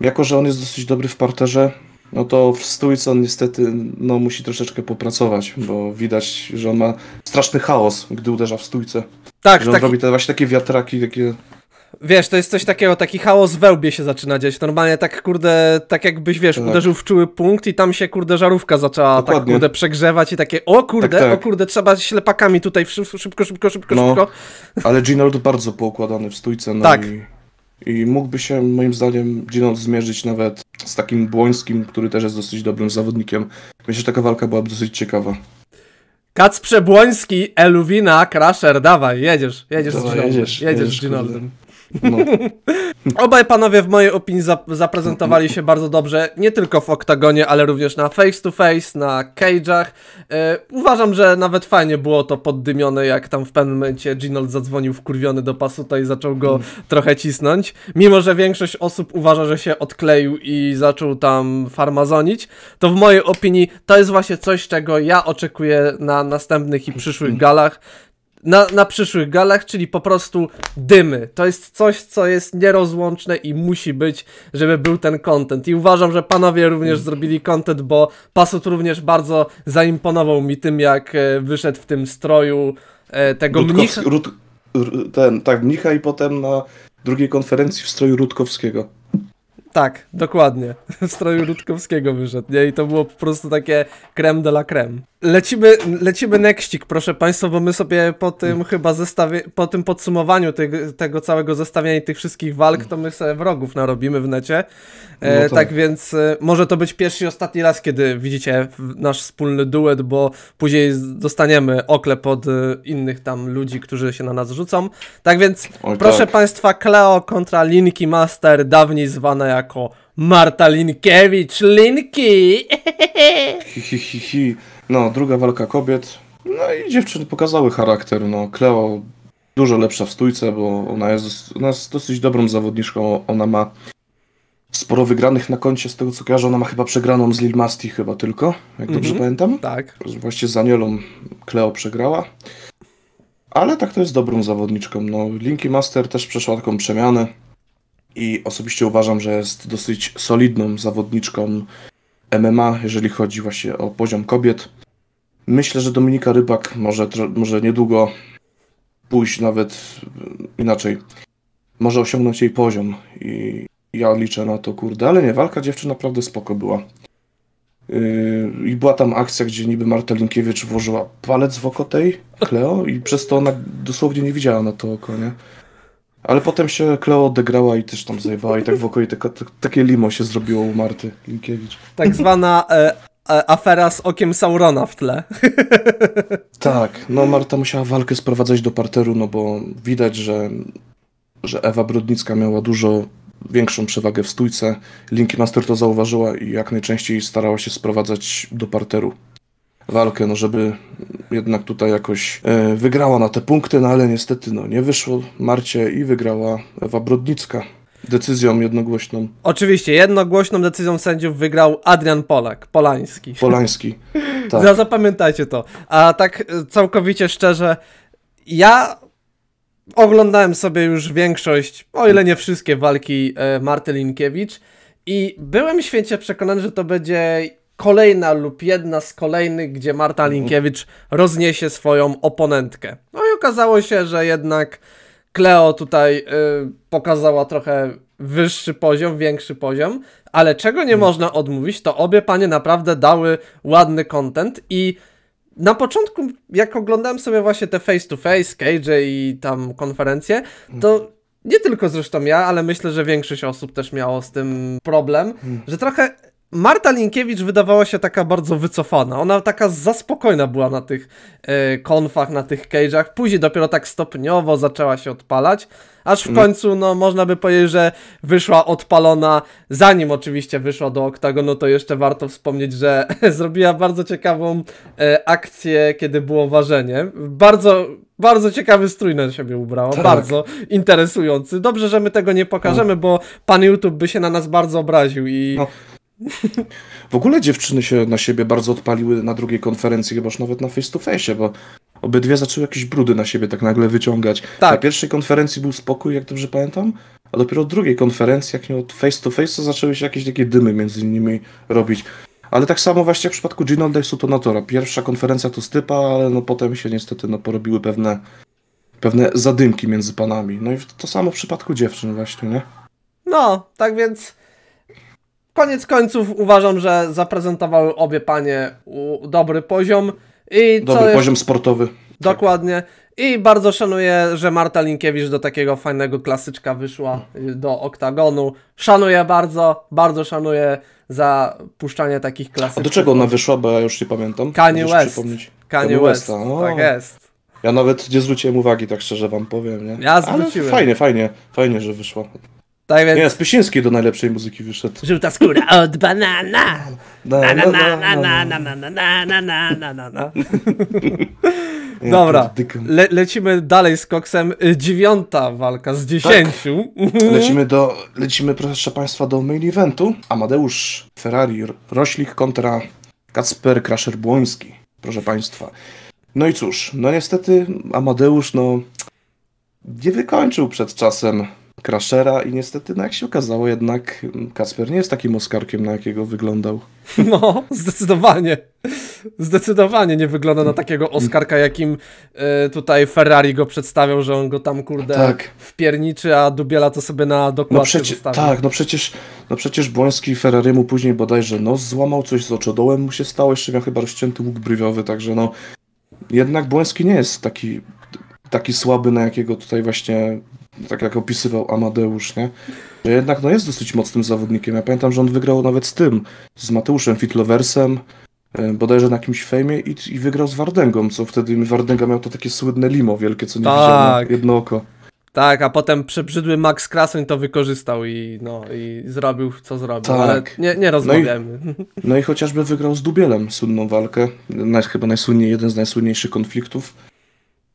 Jako, że on jest dosyć dobry w parterze, no to w stójce on niestety no, musi troszeczkę popracować, bo widać, że on ma straszny chaos, gdy uderza w stójce. Tak, że on tak. robi te właśnie takie wiatraki, takie Wiesz, to jest coś takiego, taki chaos wełbie się zaczyna dziać. Normalnie tak, kurde, tak jakbyś, wiesz, tak. uderzył w czuły punkt i tam się, kurde, żarówka zaczęła tak, Dokładnie. tak, kurde, przegrzewać i takie, o kurde, tak, tak. o kurde, trzeba ślepakami tutaj szybko, szybko, szybko, szybko. No, szybko. ale Ginold bardzo poukładany w stójce, no tak. I, i, mógłby się, moim zdaniem, Ginold zmierzyć nawet z takim Błońskim, który też jest dosyć dobrym zawodnikiem. Myślę, że taka walka byłaby dosyć ciekawa. Kac Przebłoński, Eluwina, Crusher, dawaj, jedziesz, jedziesz dawaj, z Ginoldem, jedziesz, jedziesz, jedziesz z Ginoldem. No. Obaj panowie w mojej opinii zaprezentowali się bardzo dobrze, nie tylko w oktagonie, ale również na face to face, na cage'ach. E, uważam, że nawet fajnie było to poddymione, jak tam w pewnym momencie Ginold zadzwonił wkurwiony do pasu, i zaczął go mm. trochę cisnąć. Mimo, że większość osób uważa, że się odkleił i zaczął tam farmazonić, to w mojej opinii to jest właśnie coś, czego ja oczekuję na następnych i przyszłych galach, na, na przyszłych galach, czyli po prostu dymy. To jest coś, co jest nierozłączne i musi być, żeby był ten content. I uważam, że panowie również mm. zrobili content, bo Pasut również bardzo zaimponował mi tym, jak e, wyszedł w tym stroju e, tego Rutkowski, mnicha. ten, tak, mnicha i potem na drugiej konferencji w stroju Rutkowskiego. Tak, dokładnie. W stroju Rutkowskiego wyszedł, nie? I to było po prostu takie creme de la creme. Lecimy, lecimy nextik, proszę Państwa, bo my sobie po tym mm. chyba zestawie, po tym podsumowaniu tego, tego całego zestawienia i tych wszystkich walk, to my mm. sobie wrogów narobimy w necie. E, no tak. tak. więc e, może to być pierwszy i ostatni raz, kiedy widzicie nasz wspólny duet, bo później dostaniemy oklep od e, innych tam ludzi, którzy się na nas rzucą. Tak więc Oj, tak. proszę tak. Państwa, Kleo kontra Linki Master, dawniej zwana jako Marta Linkiewicz. Linki! Hi, hi, hi, hi. No, druga walka kobiet. No i dziewczyny pokazały charakter. No, Kleo dużo lepsza w stójce, bo ona jest, ona jest dosyć dobrą zawodniczką. Ona ma sporo wygranych na koncie, z tego co kojarzę. Ona ma chyba przegraną z Lil Masti chyba tylko, jak dobrze mhm. pamiętam. Tak. Właśnie z Anielą Kleo przegrała. Ale tak to jest dobrą zawodniczką. No, Linky Master też przeszła taką przemianę i osobiście uważam, że jest dosyć solidną zawodniczką MMA, jeżeli chodzi właśnie o poziom kobiet. Myślę, że Dominika Rybak może, może niedługo pójść nawet y, inaczej. Może osiągnąć jej poziom i ja liczę na to, kurde, ale nie, walka dziewczyn naprawdę spoko była. Yy, I była tam akcja, gdzie niby Marta Linkiewicz włożyła palec w oko tej Kleo i przez to ona dosłownie nie widziała na to oko, nie? Ale potem się Kleo odegrała i też tam zajebała i tak w okolicy taka, tak, takie limo się zrobiło u Marty Linkiewicz. Tak zwana e, e afera z okiem Saurona w tle. Tak, no Marta musiała walkę sprowadzać do parteru, no bo widać, że, że Ewa Brodnicka miała dużo większą przewagę w stójce. Linki Master to zauważyła i jak najczęściej starała się sprowadzać do parteru walkę, no żeby jednak tutaj jakoś e, wygrała na te punkty, no ale niestety no nie wyszło Marcie i wygrała Ewa Brodnicka decyzją jednogłośną. Oczywiście, jednogłośną decyzją sędziów wygrał Adrian Polak, Polański. Polański, tak. Zapamiętajcie to. A tak e, całkowicie szczerze, ja oglądałem sobie już większość, o ile nie wszystkie walki e, Marty Linkiewicz i byłem święcie przekonany, że to będzie kolejna lub jedna z kolejnych, gdzie Marta mhm. Linkiewicz rozniesie swoją oponentkę. No i okazało się, że jednak Kleo tutaj y, pokazała trochę wyższy poziom, większy poziom, ale czego nie mhm. można odmówić, to obie panie naprawdę dały ładny content i na początku, jak oglądałem sobie właśnie te face to face, KJ i tam konferencje, mhm. to nie tylko zresztą ja, ale myślę, że większość osób też miało z tym problem, że trochę Marta Linkiewicz wydawała się taka bardzo wycofana. Ona taka zaspokojna była na tych e, konfach, na tych cage'ach. Później dopiero tak stopniowo zaczęła się odpalać. Aż w mhm. końcu, no można by powiedzieć, że wyszła odpalona, zanim oczywiście wyszła do oktagonu, to jeszcze warto wspomnieć, że zrobiła bardzo ciekawą e, akcję, kiedy było ważenie. Bardzo, bardzo ciekawy strój na siebie ubrała, tak. bardzo interesujący. Dobrze, że my tego nie pokażemy, no. bo pan YouTube by się na nas bardzo obraził i... No w ogóle dziewczyny się na siebie bardzo odpaliły na drugiej konferencji, chyba już nawet na face to face, bo obydwie zaczęły jakieś brudy na siebie tak nagle wyciągać. Tak. Na pierwszej konferencji był spokój, jak dobrze pamiętam, a dopiero od drugiej konferencji, jak nie od face to face, to zaczęły się jakieś takie dymy między nimi robić. Ale tak samo właśnie jak w przypadku Genoldesu i Sutonatora. Pierwsza konferencja to stypa, ale no potem się niestety no, porobiły pewne, pewne zadymki między panami. No i to samo w przypadku dziewczyn właśnie, nie? No, tak więc koniec końców uważam, że zaprezentowały obie panie dobry poziom. I dobry jest... poziom sportowy. Tak. Dokładnie. I bardzo szanuję, że Marta Linkiewicz do takiego fajnego klasyczka wyszła do oktagonu. Szanuję bardzo, bardzo szanuję za puszczanie takich klasyków. A do czego ona wyszła, bo ja już nie pamiętam. Kanye Możesz West. Kanye, Kanye West, tak jest. Ja nawet nie zwróciłem uwagi, tak szczerze wam powiem, nie? Ja zwróciłem. Ale fajnie, fajnie, fajnie, że wyszła. Tak więc... Nie, Spysiński do najlepszej muzyki wyszedł. Żółta skóra od banana. Dobra, le lecimy dalej z koksem. Y, dziewiąta walka z dziesięciu. Tak. Lecimy do, lecimy proszę Państwa do main eventu. Amadeusz Ferrari Roślik kontra Kacper Kraszer Błoński. Proszę Państwa. No i cóż, no niestety Amadeusz no nie wykończył przed czasem Crashera i niestety, no jak się okazało, jednak Kasper nie jest takim Oskarkiem, na jakiego wyglądał. No, zdecydowanie. Zdecydowanie nie wygląda na takiego Oskarka, jakim y, tutaj Ferrari go przedstawiał, że on go tam kurde tak. wpierniczy, a Dubiela to sobie na dokładnie no Tak, no przecież, no przecież Błoński Ferrari mu później bodajże nos złamał, coś z oczodołem mu się stało, jeszcze miał chyba rozcięty łuk brwiowy, także no jednak Błoński nie jest taki taki słaby, na jakiego tutaj właśnie tak jak opisywał Amadeusz, nie? Że jednak no, jest dosyć mocnym zawodnikiem. Ja pamiętam, że on wygrał nawet z tym, z Mateuszem Fitlowersem, e, bodajże na jakimś fejmie i, i wygrał z Wardęgą, co wtedy Wardęga miał to takie słynne limo wielkie, co nie tak. jedno oko. Tak, a potem przebrzydły Max Krasen to wykorzystał i, no, i zrobił co zrobił, tak. ale nie, nie rozmawiamy. No i, no i, chociażby wygrał z Dubielem słynną walkę, naj, chyba najsłynniej, jeden z najsłynniejszych konfliktów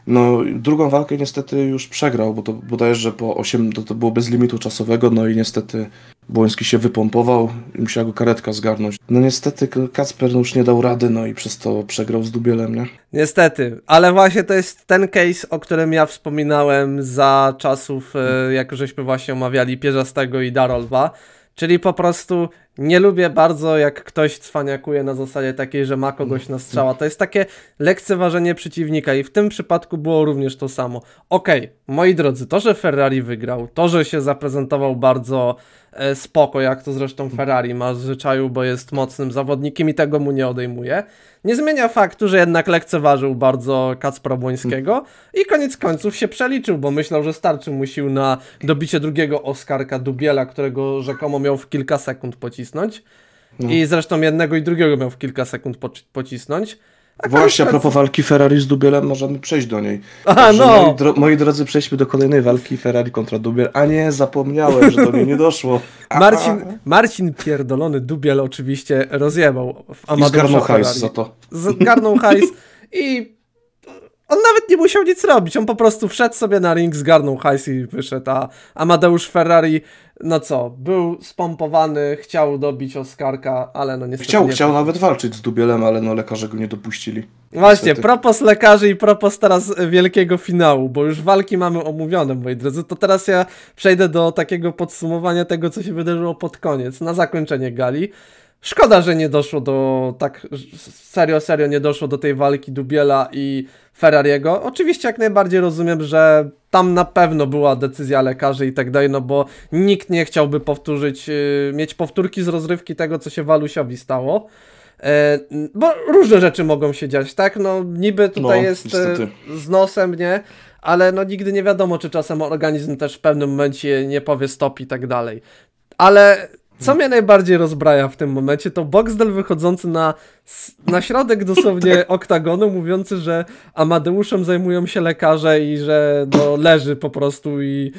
no, drugą walkę niestety już przegrał, bo to bodajże po 8, to, to było bez limitu czasowego, no i niestety Błoński się wypompował i musiała go karetka zgarnąć. No niestety Kacper już nie dał rady, no i przez to przegrał z Dubielem, nie? Niestety, ale właśnie to jest ten case, o którym ja wspominałem za czasów, e, jak żeśmy właśnie omawiali Pierzastego i Darolwa, czyli po prostu nie lubię bardzo, jak ktoś cwaniakuje na zasadzie takiej, że ma kogoś na strzała. To jest takie lekceważenie przeciwnika i w tym przypadku było również to samo. Okej, okay, moi drodzy, to, że Ferrari wygrał, to, że się zaprezentował bardzo e, spoko, jak to zresztą Ferrari ma w zwyczaju, bo jest mocnym zawodnikiem i tego mu nie odejmuje, nie zmienia faktu, że jednak lekceważył bardzo Kacpra Błońskiego i koniec końców się przeliczył, bo myślał, że starczy mu sił na dobicie drugiego Oskarka Dubiela, którego rzekomo miał w kilka sekund pocisnąć pocisnąć. No. I zresztą jednego i drugiego miał w kilka sekund pocisnąć. A Właśnie, a tak- propos walki Ferrari z Dubielem, możemy przejść do niej. no. moi, dro moi drodzy, przejdźmy do kolejnej walki Ferrari kontra Dubiel. A nie, zapomniałem, że do niej nie doszło. Marcin, Marcin pierdolony Dubiel oczywiście rozjebał w Amadeusza I zgarnął hajs za to. Zgarnął hajs i on nawet nie musiał nic robić, on po prostu wszedł sobie na ring, zgarnął hajs i wyszedł, a Amadeusz Ferrari, no co, był spompowany, chciał dobić Oskarka, ale no niestety... Chciał, nie chciał nawet walczyć z Dubielem, ale no lekarze go nie dopuścili. Właśnie, niestety. propos lekarzy i propos teraz wielkiego finału, bo już walki mamy omówione, moi drodzy, to teraz ja przejdę do takiego podsumowania tego, co się wydarzyło pod koniec, na zakończenie gali. Szkoda, że nie doszło do tak serio, serio nie doszło do tej walki Dubiela i Ferrariego. Oczywiście jak najbardziej rozumiem, że tam na pewno była decyzja lekarzy i tak dalej, no bo nikt nie chciałby powtórzyć, y, mieć powtórki z rozrywki tego, co się Walusiowi stało. E, bo różne rzeczy mogą się dziać, tak? No niby tutaj no, jest e, niestety. z nosem, nie? Ale no nigdy nie wiadomo, czy czasem organizm też w pewnym momencie nie powie stop i tak dalej. Ale co mnie najbardziej rozbraja w tym momencie, to Boxdel wychodzący na na środek dosłownie tak. oktagonu mówiący, że Amadeuszem zajmują się lekarze i że no, leży po prostu i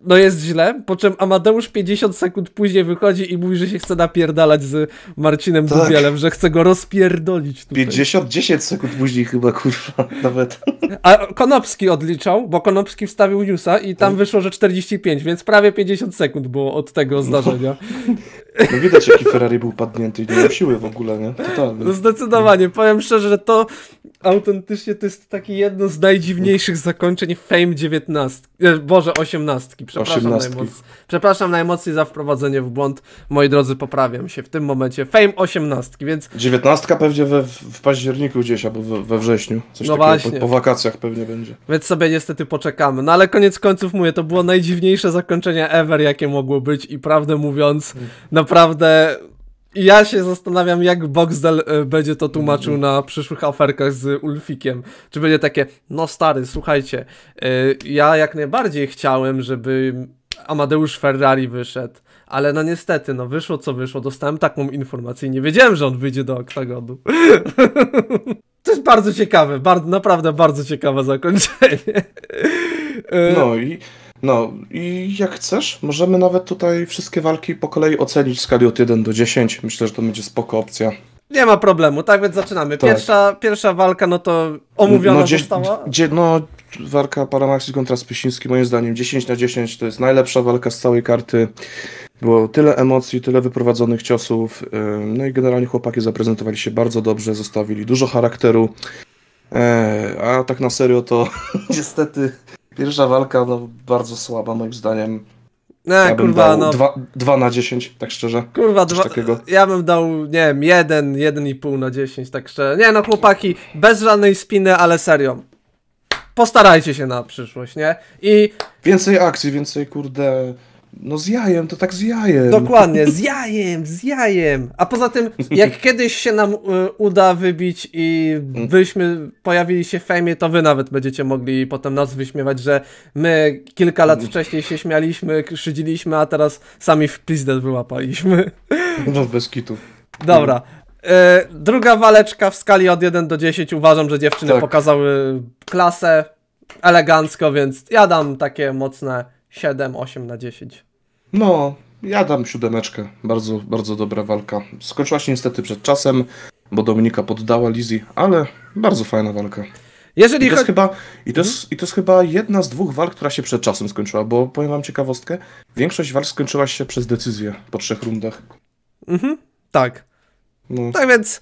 no jest źle, po czym Amadeusz 50 sekund później wychodzi i mówi, że się chce napierdalać z Marcinem tak. Dubielem, że chce go rozpierdolić tutaj. 50, 10 sekund później chyba, kurwa, nawet. A Konopski odliczał, bo Konopski wstawił newsa i tam tak. wyszło, że 45, więc prawie 50 sekund było od tego zdarzenia. No. No widać, jaki Ferrari był padnięty i nie miał siły w ogóle, nie? Totalnie. No zdecydowanie. Powiem szczerze, że to autentycznie to jest takie jedno z najdziwniejszych zakończeń Fame 19. E, Boże, 18. Przepraszam, najmoc... Przepraszam najmocniej za wprowadzenie w błąd. Moi drodzy, poprawiam się w tym momencie. Fame 18, więc. 19 pewnie we, w październiku gdzieś albo we, we wrześniu. Coś no takiego po, po, wakacjach pewnie będzie. Więc sobie niestety poczekamy. No ale koniec końców mówię, to było najdziwniejsze zakończenie ever, jakie mogło być i prawdę mówiąc, hmm. naprawdę i ja się zastanawiam, jak Boxdel e, będzie to tłumaczył mhm. na przyszłych aferkach z Ulfikiem. Czy będzie takie, no stary, słuchajcie, e, ja jak najbardziej chciałem, żeby Amadeusz Ferrari wyszedł, ale no niestety, no wyszło co wyszło, dostałem taką informację i nie wiedziałem, że on wyjdzie do oktagonu. To jest bardzo ciekawe, bardzo, naprawdę bardzo ciekawe zakończenie. E, no i no i jak chcesz, możemy nawet tutaj wszystkie walki po kolei ocenić w skali od 1 do 10. Myślę, że to będzie spoko opcja. Nie ma problemu, tak więc zaczynamy. Tak. Pierwsza, tak. pierwsza walka, no to omówiona no, no została. Dzie, no, walka Paramaxi kontra Spysiński, moim zdaniem 10 na 10 to jest najlepsza walka z całej karty. Było tyle emocji, tyle wyprowadzonych ciosów. No i generalnie chłopaki zaprezentowali się bardzo dobrze, zostawili dużo charakteru. E, a tak na serio to niestety Pierwsza walka no, bardzo słaba moim zdaniem. No, ja kurwa, no. 2 na 10, tak szczerze. Kurwa, dwa, takiego. ja bym dał, nie wiem, 1, 1,5 na 10, tak szczerze. Nie no, chłopaki, bez żadnej spiny, ale serio. Postarajcie się na przyszłość, nie? I... Więcej akcji, więcej, kurde, no z jajem, to tak z jajem. Dokładnie, z jajem, z jajem. A poza tym, jak kiedyś się nam e, uda wybić i mm. byśmy pojawili się w fejmie, to wy nawet będziecie mogli potem nas wyśmiewać, że my kilka lat mm. wcześniej się śmialiśmy, krzydziliśmy, a teraz sami w pizdę wyłapaliśmy. No bez kitu. Dobra. E, druga waleczka w skali od 1 do 10. Uważam, że dziewczyny tak. pokazały klasę elegancko, więc ja dam takie mocne 7, 8 na 10. No, ja dam siódemeczkę. Bardzo, bardzo dobra walka. Skończyła się niestety przed czasem, bo Dominika poddała Lizzie, ale bardzo fajna walka. Jeżeli I to, jest chyba, i, to jest, mhm. I to jest chyba jedna z dwóch walk, która się przed czasem skończyła, bo powiem wam ciekawostkę, większość walk skończyła się przez decyzję po trzech rundach. Mhm, tak. No. Tak więc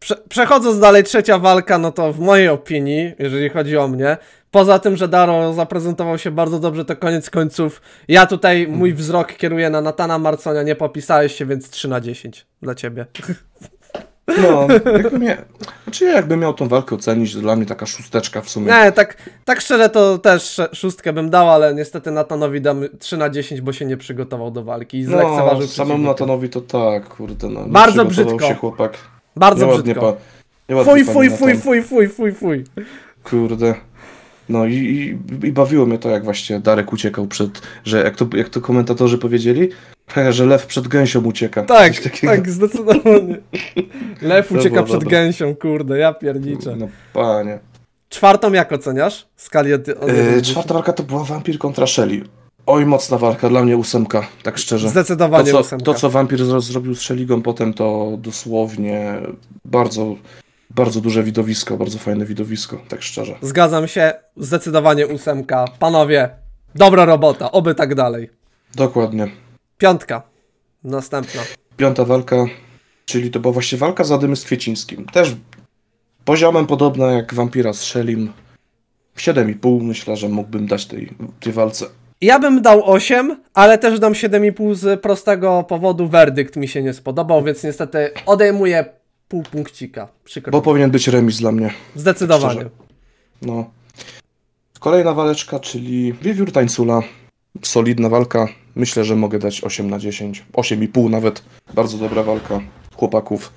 Prze przechodząc dalej, trzecia walka, no to w mojej opinii, jeżeli chodzi o mnie, poza tym, że Daro zaprezentował się bardzo dobrze, to koniec końców ja tutaj mój mm. wzrok kieruję na Natana Marconia, nie popisałeś się, więc 3 na 10 dla ciebie. No, jakbym nie. Znaczy, ja jakbym miał tą walkę ocenić, to dla mnie taka szósteczka w sumie. Nie, tak, tak szczerze to też szóstkę bym dał, ale niestety Natanowi dam 3 na 10, bo się nie przygotował do walki i no, zlekceważył. No, samemu Natanowi to tak, kurde. No, Bardzo brzydko. się chłopak. Bardzo brzydko. Pa, fuj, fuj, fuj, fuj, fuj, fuj, fuj. Kurde. No i, i, i, bawiło mnie to, jak właśnie Darek uciekał przed, że jak to, jak to komentatorzy powiedzieli, że lew przed gęsią ucieka. Tak, tak, zdecydowanie. lew ucieka przed gęsią, kurde, ja pierniczę. No panie. Czwartą jak oceniasz? W skali od, od yy, czwarta walka to była Vampir kontra Shelly. Oj, mocna walka, dla mnie ósemka, tak szczerze. Zdecydowanie to, co, ósemka. To, co Vampir zrobił z Szeligą potem, to dosłownie bardzo, bardzo duże widowisko, bardzo fajne widowisko, tak szczerze. Zgadzam się, zdecydowanie ósemka. Panowie, dobra robota, oby tak dalej. Dokładnie. Piątka, następna. Piąta walka, czyli to była właśnie walka z Adymy z Kwiecińskim. Też poziomem podobna jak Vampira z Szelim. 7,5 myślę, że mógłbym dać tej, tej walce. Ja bym dał 8, ale też dam 7,5 z prostego powodu. Werdykt mi się nie spodobał, więc niestety odejmuję pół punkcika. Przykro. Bo powinien być remis dla mnie. Zdecydowanie. Tak szczerze. No. Kolejna waleczka, czyli wiewiór tańcula. Solidna walka. Myślę, że mogę dać 8 na 10. 8,5 nawet. Bardzo dobra walka chłopaków.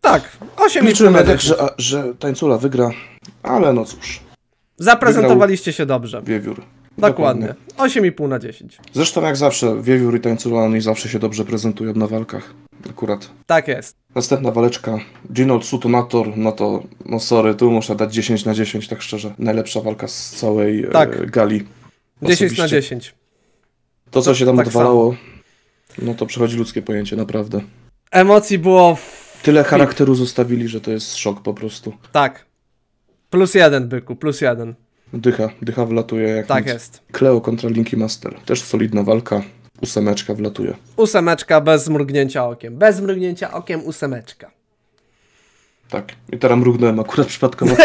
Tak, 8,5 Liczyłem na 10. Że, że tańcula wygra, ale no cóż. Zaprezentowaliście się dobrze. Wiewiór. Dokładnie. Dokładnie. 8,5 na 10. Zresztą jak zawsze, Wiewiór i Tańculan zawsze się dobrze prezentują na walkach. Akurat. Tak jest. Następna waleczka. Ginold Sutonator, no to, no sorry, tu muszę dać 10 na 10, tak szczerze. Najlepsza walka z całej e, tak. e, gali. Osobiście. 10 na 10. To, co to, się tam tak odwalało, samo. no to przechodzi ludzkie pojęcie, naprawdę. Emocji było... W... Tyle charakteru zostawili, że to jest szok po prostu. Tak. Plus jeden, byku, plus jeden. Dycha, dycha wlatuje jak Tak nic. jest. Kleo kontra Linki Master. Też solidna walka. Ósemeczka wlatuje. Ósemeczka bez mrugnięcia okiem. Bez mrugnięcia okiem ósemeczka. Tak. I teraz mrugnąłem akurat przypadkowo.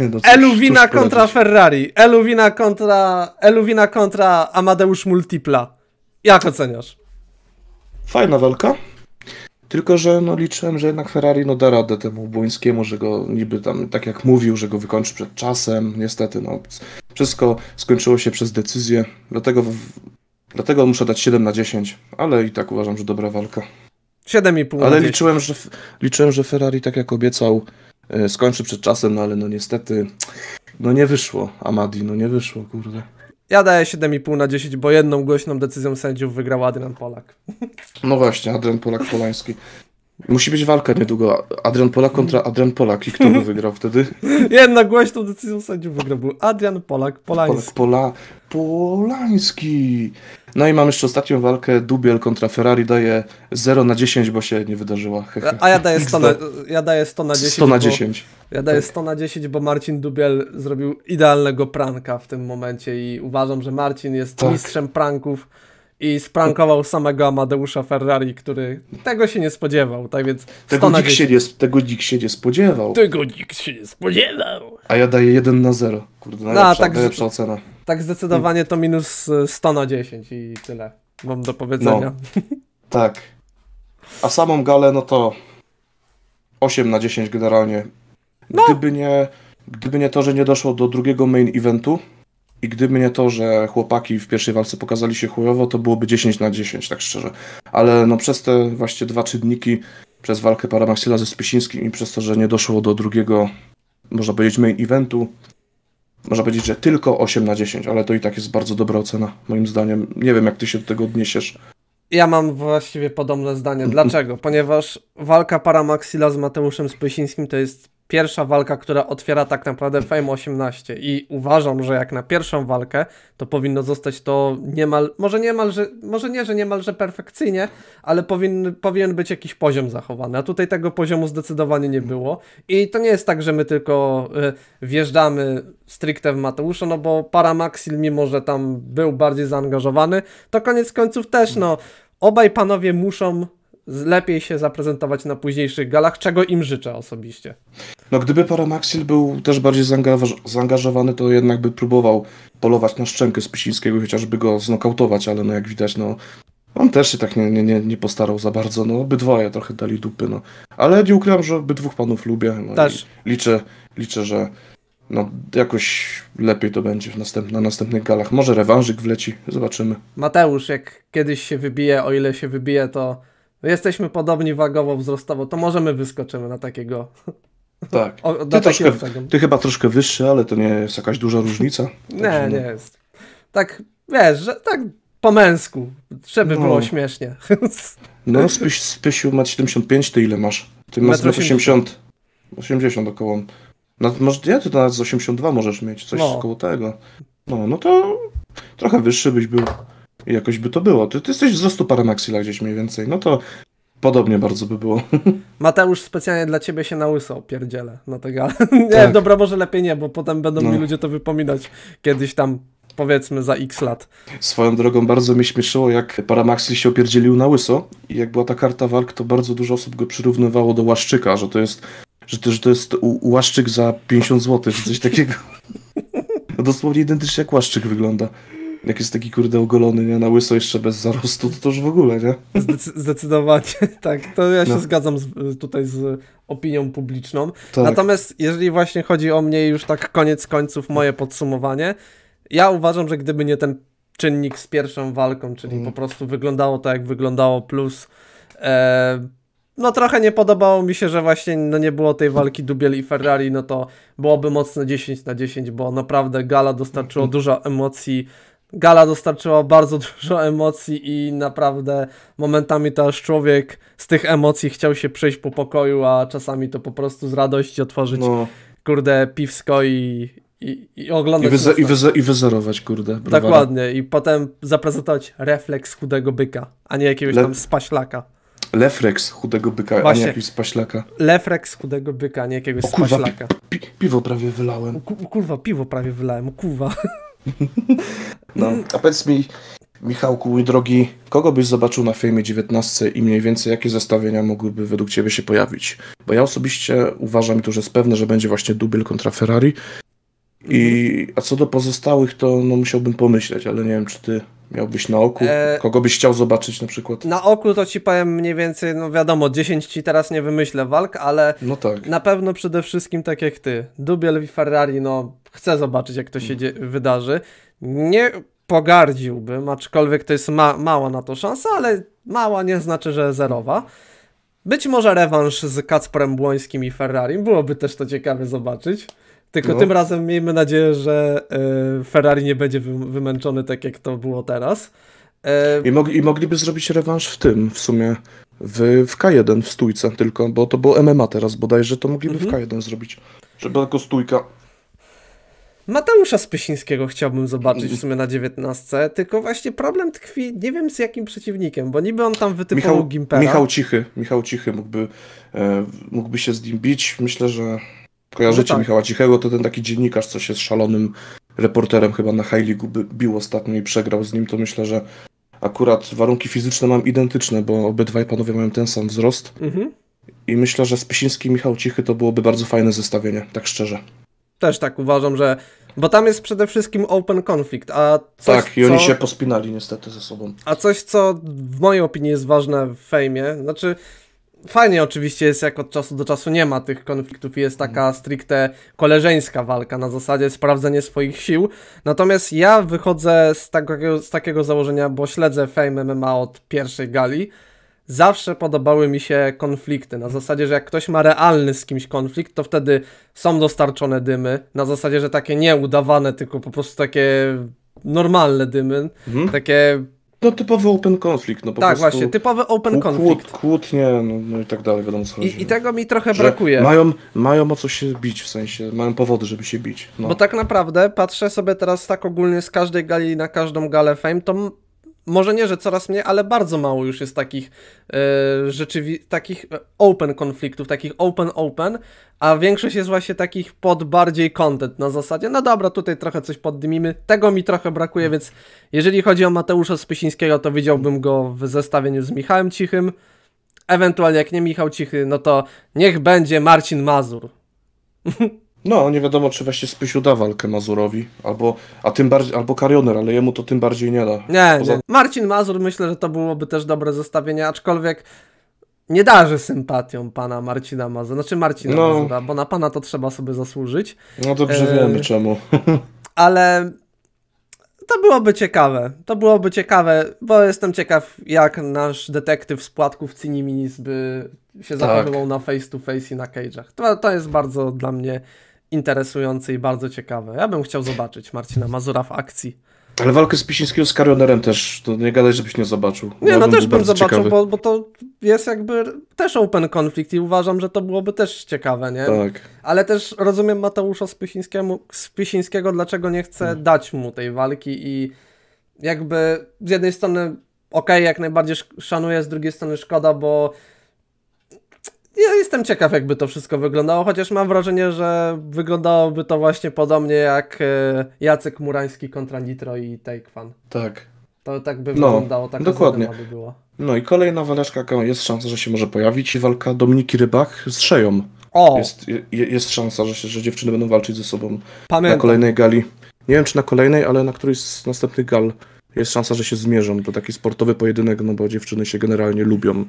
no Eluwina kontra Ferrari. Eluwina kontra, Eluwina kontra Amadeusz Multipla. Jak oceniasz? Fajna walka. Tylko, że no, liczyłem, że jednak Ferrari no, da radę temu Błońskiemu, że go niby tam, tak jak mówił, że go wykończy przed czasem. Niestety, no, wszystko skończyło się przez decyzję, dlatego, w, dlatego muszę dać 7 na 10, ale i tak uważam, że dobra walka. 7,5 Ale liczyłem że, liczyłem, że Ferrari, tak jak obiecał, e, skończy przed czasem, no ale no niestety, no nie wyszło, Amadi, no nie wyszło, kurde. Ja daję 7,5 na 10, bo jedną głośną decyzją sędziów wygrał Adrian Polak. No właśnie, Adrian Polak-Polański. Musi być walka niedługo. Adrian Polak kontra Adrian Polak. I kto by wygrał wtedy? Jedna głośną decyzją sędziów wygrał był Adrian Polak, Polański. Pola, Polański. No i mam jeszcze ostatnią walkę. Dubiel kontra Ferrari daje 0 na 10, bo się nie wydarzyła. A ja daję 100 na, ja daję 100 na 10. 100 na 10. Ja daję 100 tak. na 10, bo Marcin Dubiel zrobił idealnego pranka w tym momencie i uważam, że Marcin jest tak. mistrzem pranków i sprankował samego Amadeusza Ferrari, który tego się nie spodziewał, tak więc tego nikt, się nie, tego nikt się nie spodziewał. Tego nikt się nie spodziewał. A ja daję 1 na 0, kurde, no, najlepsza, no, tak, najlepsza ocena. Tak zdecydowanie to minus 100 e, na 10 i tyle mam do powiedzenia. No, tak. A samą galę, no to 8 na 10 generalnie no. Gdyby, nie, gdyby nie to, że nie doszło do drugiego main eventu i gdyby nie to, że chłopaki w pierwszej walce pokazali się chujowo, to byłoby 10 na 10, tak szczerze. Ale no przez te właśnie dwa czynniki, przez walkę Paramaxila ze Spysińskim i przez to, że nie doszło do drugiego, można powiedzieć, main eventu, można powiedzieć, że tylko 8 na 10, ale to i tak jest bardzo dobra ocena, moim zdaniem. Nie wiem, jak ty się do tego odniesiesz. Ja mam właściwie podobne zdanie. Dlaczego? Ponieważ walka Paramaxila z Mateuszem Spysińskim to jest pierwsza walka, która otwiera tak naprawdę Fame 18 i uważam, że jak na pierwszą walkę, to powinno zostać to niemal, może niemalże, może nie, że niemalże perfekcyjnie, ale powin, powinien być jakiś poziom zachowany, a tutaj tego poziomu zdecydowanie nie było i to nie jest tak, że my tylko y, wjeżdżamy stricte w Mateusza, no bo Maxil mimo że tam był bardziej zaangażowany, to koniec końców też, no, obaj panowie muszą lepiej się zaprezentować na późniejszych galach, czego im życzę osobiście. No gdyby Paramaxil był też bardziej zaangażowany, to jednak by próbował polować na szczękę Spisińskiego, chociażby go znokautować, ale no jak widać, no on też się tak nie, nie, nie postarał za bardzo, no obydwoje trochę dali dupy, no. Ale nie ukrywam, że obydwóch panów lubię, no też. liczę, liczę, że no jakoś lepiej to będzie w następ, na następnych galach. Może rewanżyk wleci, zobaczymy. Mateusz, jak kiedyś się wybije, o ile się wybije, to jesteśmy podobni wagowo, wzrostowo, to możemy wyskoczymy na takiego tak. O, o, ty, troszkę, ty chyba troszkę wyższy, ale to nie jest jakaś duża różnica. nie, tak, nie no. jest. Tak, wiesz, że, tak po męsku, żeby no. było śmiesznie. No, spyś, Spysiu ma 75, ty ile masz? Ty masz 80. 80 około. No, może, ja ty nawet z 82 możesz mieć, coś no. koło tego. No, no to trochę wyższy byś był. I jakoś by to było. Ty, ty jesteś wzrostu paramaxila gdzieś mniej więcej. No to Podobnie bardzo by było. Mateusz, specjalnie dla ciebie się na łyso pierdzielę na tego. Tak. Nie, dobra, może lepiej nie, bo potem będą no. mi ludzie to wypominać kiedyś tam, powiedzmy za x lat. Swoją drogą bardzo mi śmieszyło, jak Paramaxil się opierdzielił na łyso i jak była ta karta walk, to bardzo dużo osób go przyrównywało do Łaszczyka, że to jest, że to, że to jest Łaszczyk za 50 zł, czy coś takiego. No dosłownie identycznie jak Łaszczyk wygląda jak jest taki kurde ogolony, nie? Na łyso jeszcze bez zarostu, to, to już w ogóle, nie? Zdecy zdecydowanie, tak. To ja się no. zgadzam z, y, tutaj z opinią publiczną. Tak. Natomiast jeżeli właśnie chodzi o mnie już tak koniec końców moje podsumowanie, ja uważam, że gdyby nie ten czynnik z pierwszą walką, czyli mm. po prostu wyglądało to jak wyglądało plus e, no trochę nie podobało mi się, że właśnie no nie było tej walki Dubiel i Ferrari, no to byłoby mocno 10 na 10, bo naprawdę gala dostarczyło mhm. dużo emocji, Gala dostarczyła bardzo dużo emocji i naprawdę momentami to aż człowiek z tych emocji chciał się przejść po pokoju, a czasami to po prostu z radości otworzyć no. kurde piwsko i, i, i oglądać. I, wyze- i, wyze- I wyzerować kurde. Browara. Dokładnie i potem zaprezentować refleks chudego byka, a nie jakiegoś Le- tam spaślaka. Lefrex chudego byka, Właśnie. a nie jakiegoś spaślaka. Lefrex chudego byka, a nie jakiegoś o, kurwa, spaślaka. Pi- pi- piwo prawie wylałem. O, kurwa, piwo prawie wylałem, o, kurwa. No, a powiedz mi, Michałku, mój drogi, kogo byś zobaczył na filmie 19 i mniej więcej jakie zestawienia mogłyby według Ciebie się pojawić? Bo ja osobiście uważam, że to jest pewne, że będzie właśnie Dubiel kontra Ferrari. I, a co do pozostałych, to no, musiałbym pomyśleć, ale nie wiem, czy Ty miałbyś na oku? E... Kogo byś chciał zobaczyć na przykład? Na oku to ci powiem mniej więcej, no wiadomo, 10 ci teraz nie wymyślę walk, ale no tak. na pewno przede wszystkim tak jak ty. Dubiel i Ferrari, no chcę zobaczyć jak to się mm. wydarzy. Nie pogardziłbym, aczkolwiek to jest ma mała na to szansa, ale mała nie znaczy, że zerowa. Być może rewanż z Kacprem Błońskim i Ferrari, byłoby też to ciekawe zobaczyć. Tylko no. tym razem miejmy nadzieję, że e, Ferrari nie będzie wymęczony tak jak to było teraz. E, I, I mogliby zrobić rewanż w tym w sumie. W, w K1 w stójce tylko, bo to było MMA teraz bodajże, to mogliby w mhm. K1 zrobić. Żeby tylko stójka. Mateusza Spysińskiego chciałbym zobaczyć w sumie na 19, tylko właśnie problem tkwi, nie wiem z jakim przeciwnikiem, bo niby on tam wytypował Michał, Gimpera. Michał Cichy, Michał Cichy mógłby, e, mógłby się z nim bić, myślę, że Kojarzycie tak. Michała Cichego, to ten taki dziennikarz, co się z szalonym reporterem chyba na High League by, bił ostatnio i przegrał z nim, to myślę, że akurat warunki fizyczne mam identyczne, bo obydwaj panowie mają ten sam wzrost. Mhm. I myślę, że Spysiński i Michał Cichy to byłoby bardzo fajne zestawienie, tak szczerze. Też tak uważam, że. Bo tam jest przede wszystkim open konflikt, a coś, Tak, i oni co... się pospinali niestety ze sobą. A coś, co w mojej opinii jest ważne w fejmie, znaczy fajnie oczywiście jest, jak od czasu do czasu nie ma tych konfliktów i jest taka mhm. stricte koleżeńska walka na zasadzie sprawdzenie swoich sił. Natomiast ja wychodzę z takiego, z takiego założenia, bo śledzę Fame MMA od pierwszej gali. Zawsze podobały mi się konflikty, na zasadzie, że jak ktoś ma realny z kimś konflikt, to wtedy są dostarczone dymy, na zasadzie, że takie nie udawane, tylko po prostu takie normalne dymy, mhm. takie no typowy open konflikt, no po Tak, właśnie, typowy open konflikt. Kłótnie, no, no, i tak dalej, wiadomo co I, I tego mi trochę że brakuje. Mają, mają o co się bić, w sensie, mają powody, żeby się bić. No. Bo tak naprawdę, patrzę sobie teraz tak ogólnie z każdej gali na każdą galę Fame, to może nie, że coraz mniej, ale bardzo mało już jest takich y, rzeczywi- takich open konfliktów, takich open-open, a większość jest właśnie takich pod bardziej content na zasadzie, no dobra, tutaj trochę coś poddymimy, tego mi trochę brakuje, więc jeżeli chodzi o Mateusza Spysińskiego, to widziałbym go w zestawieniu z Michałem Cichym, ewentualnie jak nie Michał Cichy, no to niech będzie Marcin Mazur. No, nie wiadomo, czy właśnie Spysiu da walkę Mazurowi, albo, a tym bardziej, albo Karioner, ale jemu to tym bardziej nie da. Nie, Poza... nie. Marcin Mazur, myślę, że to byłoby też dobre zestawienie, aczkolwiek nie darzy sympatią pana Marcina Mazura, znaczy Marcina no. Mazura, bo na pana to trzeba sobie zasłużyć. No dobrze e... wiemy czemu. ale to byłoby ciekawe. To byłoby ciekawe, bo jestem ciekaw, jak nasz detektyw z płatków Ciniminis by się tak. zachowywał na face to face i na cage'ach. To, to jest bardzo dla mnie interesujący i bardzo ciekawy. Ja bym chciał zobaczyć Marcina Mazura w akcji. Ale walkę z Pisińskiego z Karionerem też, to nie gadaj, żebyś nie zobaczył. Nie, no też bym zobaczył, bo, bo, to jest jakby też open konflikt i uważam, że to byłoby też ciekawe, nie? Tak. Ale też rozumiem Mateusza z Spysińskiego, dlaczego nie chce hmm. dać mu tej walki i jakby z jednej strony okej, okay, jak najbardziej szanuję, z drugiej strony szkoda, bo ja jestem ciekaw, jakby to wszystko wyglądało, chociaż mam wrażenie, że wyglądałoby to właśnie podobnie jak e, Jacek Murański kontra Nitro i Taekwan. Tak. To tak by no, wyglądało, tak dokładnie. by było. No i kolejna waleczka, jest szansa, że się może pojawić, walka Dominiki Rybach z Szeją. O! Jest, jest szansa, że, się, że dziewczyny będą walczyć ze sobą Pamiętam. na kolejnej gali. Nie wiem, czy na kolejnej, ale na którejś z następnych gal jest szansa, że się zmierzą. To taki sportowy pojedynek, no bo dziewczyny się generalnie lubią.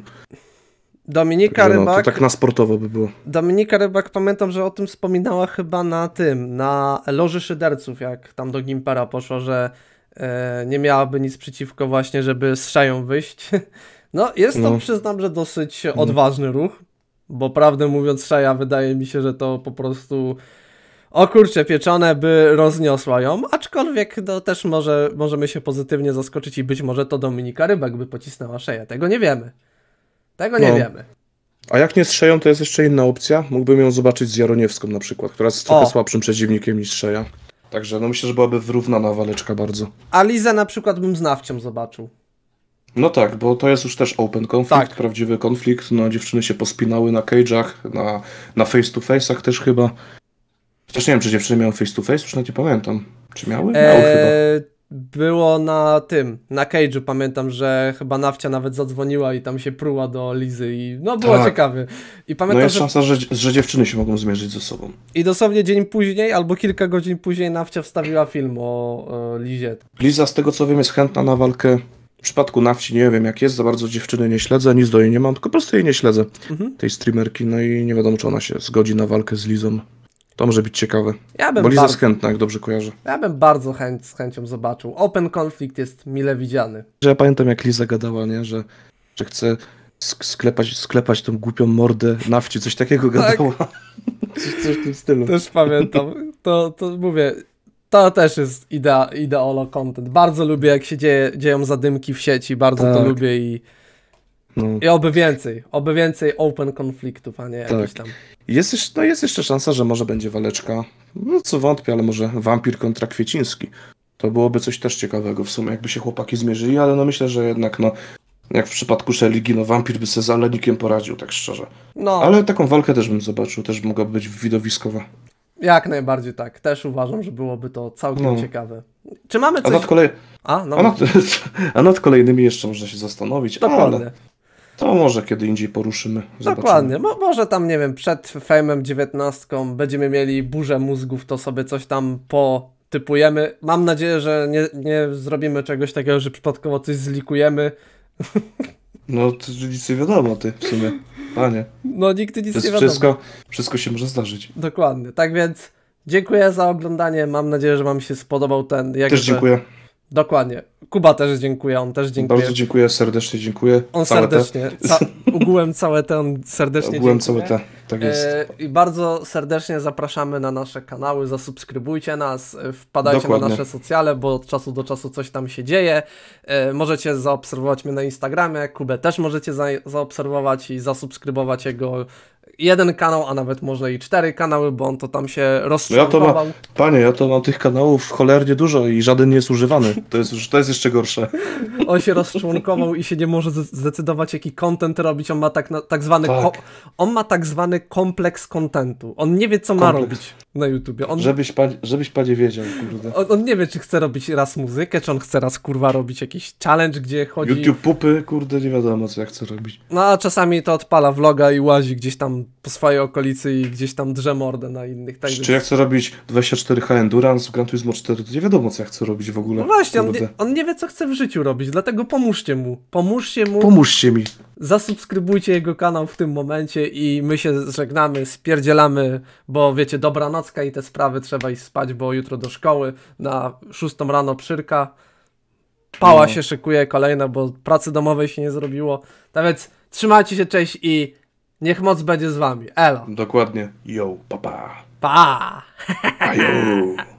Dominika no, Rybak. To tak na sportowo by było. Dominika Rybak, pamiętam, że o tym wspominała chyba na tym, na Loży Szyderców, jak tam do Gimpera poszło, że e, nie miałaby nic przeciwko właśnie, żeby z szają wyjść. No, jest to, no. przyznam, że dosyć no. odważny ruch, bo prawdę mówiąc, szaja wydaje mi się, że to po prostu o kurczę, pieczone by rozniosła ją, aczkolwiek no, też może, możemy się pozytywnie zaskoczyć i być może to Dominika Rybak by pocisnęła szeję, tego nie wiemy. Tego nie no. wiemy. A jak nie strzeją, to jest jeszcze inna opcja. Mógłbym ją zobaczyć z Jaroniewską na przykład, która jest trochę o. słabszym przeciwnikiem niż Szeja. Także no myślę, że byłaby wyrównana waleczka bardzo. A Lizę na przykład bym z Nawcią zobaczył. No tak, bo to jest już też open konflikt, tak. prawdziwy konflikt. No dziewczyny się pospinały na cage'ach, na, na face to face'ach też chyba. Chociaż nie wiem, czy dziewczyny miały face to face, już nawet nie pamiętam. Czy miały? Miały eee, chyba było na tym, na Cage'u pamiętam, że chyba Nawcia nawet zadzwoniła i tam się pruła do Lizy i no było tak. ciekawie. I no pamiętam, no jest że... szansa, że, że dziewczyny się mogą zmierzyć ze sobą. I dosłownie dzień później albo kilka godzin później Nawcia wstawiła film o e, Lizie. Liza z tego co wiem jest chętna na walkę w przypadku Nawci nie wiem jak jest, za bardzo dziewczyny nie śledzę, nic do niej nie mam, tylko po prostu jej nie śledzę, mhm. tej streamerki, no i nie wiadomo czy ona się zgodzi na walkę z Lizą. To może być ciekawe. Ja bym Bo Liza bardzo... chętna, jak dobrze kojarzę. Ja bym bardzo chęć, z chęcią zobaczył. Open Conflict jest mile widziany. Ja pamiętam, jak Liza gadała, nie? Że, że chce sklepać, sklepać tą głupią mordę nafci. Coś takiego tak. gadała. Tak. Coś w tym stylu. Też pamiętam. To, to mówię, to też jest idea, ideolo content. Bardzo lubię, jak się dzieje, dzieją zadymki w sieci. Bardzo tak. to lubię i no. I oby więcej, oby więcej open konfliktów, a nie tak. tam. Jest jeszcze, no jest jeszcze szansa, że może będzie waleczka. No co wątpię, ale może wampir kontra Kwieciński. To byłoby coś też ciekawego w sumie, jakby się chłopaki zmierzyli, ale no myślę, że jednak no jak w przypadku Szeligi, no wampir by sobie z Alenikiem poradził, tak szczerze. No. Ale taką walkę też bym zobaczył, też mogłaby być widowiskowa. Jak najbardziej tak. Też uważam, że byłoby to całkiem no. ciekawe. Czy mamy coś... A nad, kolej... a, no. a, nad... a nad, kolejnymi jeszcze można się zastanowić. Dokładnie. Ale... To może kiedy indziej poruszymy. Zobaczymy. Dokładnie. Mo może tam, nie wiem, przed Fejmem 19 będziemy mieli burzę mózgów, to sobie coś tam potypujemy. Mam nadzieję, że nie, nie zrobimy czegoś takiego, że przypadkowo coś zlikujemy. No, to nic nie wiadomo, ty w sumie. Panie. No, nigdy nic nie wiadomo. Wszystko, wszystko się może zdarzyć. Dokładnie. Tak więc dziękuję za oglądanie. Mam nadzieję, że Wam się spodobał ten. Jakże... Też dziękuję. Dokładnie. Kuba też dziękuję, on też dziękuję. Bardzo dziękuję, serdecznie dziękuję. On całe serdecznie, te. Ca ogółem całe te, on serdecznie ogółem dziękuję. całe te, tak jest. E, I bardzo serdecznie zapraszamy na nasze kanały, zasubskrybujcie nas, e, wpadajcie Dokładnie. na nasze socjale, bo od czasu do czasu coś tam się dzieje. E, możecie zaobserwować mnie na Instagramie, Kubę też możecie za zaobserwować i zasubskrybować jego jeden kanał, a nawet może i cztery kanały, bo on to tam się rozszerzył. No ma... Panie, ja to mam tych kanałów cholernie dużo i żaden nie jest używany. To jest, to jest jeszcze gorsze. On się rozczłonkował i się nie może zdecydować, jaki content robić. On ma tak, tak zwany. Tak. Ko... on ma tak zwany kompleks kontentu On nie wie, co kompleks. ma robić na YouTubie. On... Żebyś, panie, żebyś panie wiedział, kurde. On, on, nie wie, czy chce robić raz muzykę, czy on chce raz kurwa robić jakiś challenge, gdzie chodzi. YouTube pupy, kurde, nie wiadomo, co ja chcę robić. No a czasami to odpala vloga i łazi gdzieś tam po swojej okolicy i gdzieś tam drze mordę na innych. Tak Czy ja chcę robić 24H Endurance, Gran Turismo 4, to nie wiadomo, co ja chcę robić w ogóle. No właśnie, on nie, on nie wie, co chce w życiu robić, dlatego pomóżcie mu. Pomóżcie mu. Pomóżcie mi. Zasubskrybujcie jego kanał w tym momencie i my się żegnamy, spierdzielamy, bo wiecie, dobra nocka i te sprawy, trzeba iść spać, bo jutro do szkoły na 6 rano przyrka. Pała no. się szykuje kolejna, bo pracy domowej się nie zrobiło. Nawet tak więc trzymajcie się, cześć i Niech moc będzie z wami. Elo. Dokładnie. Yo, papa. Pa. pa. pa.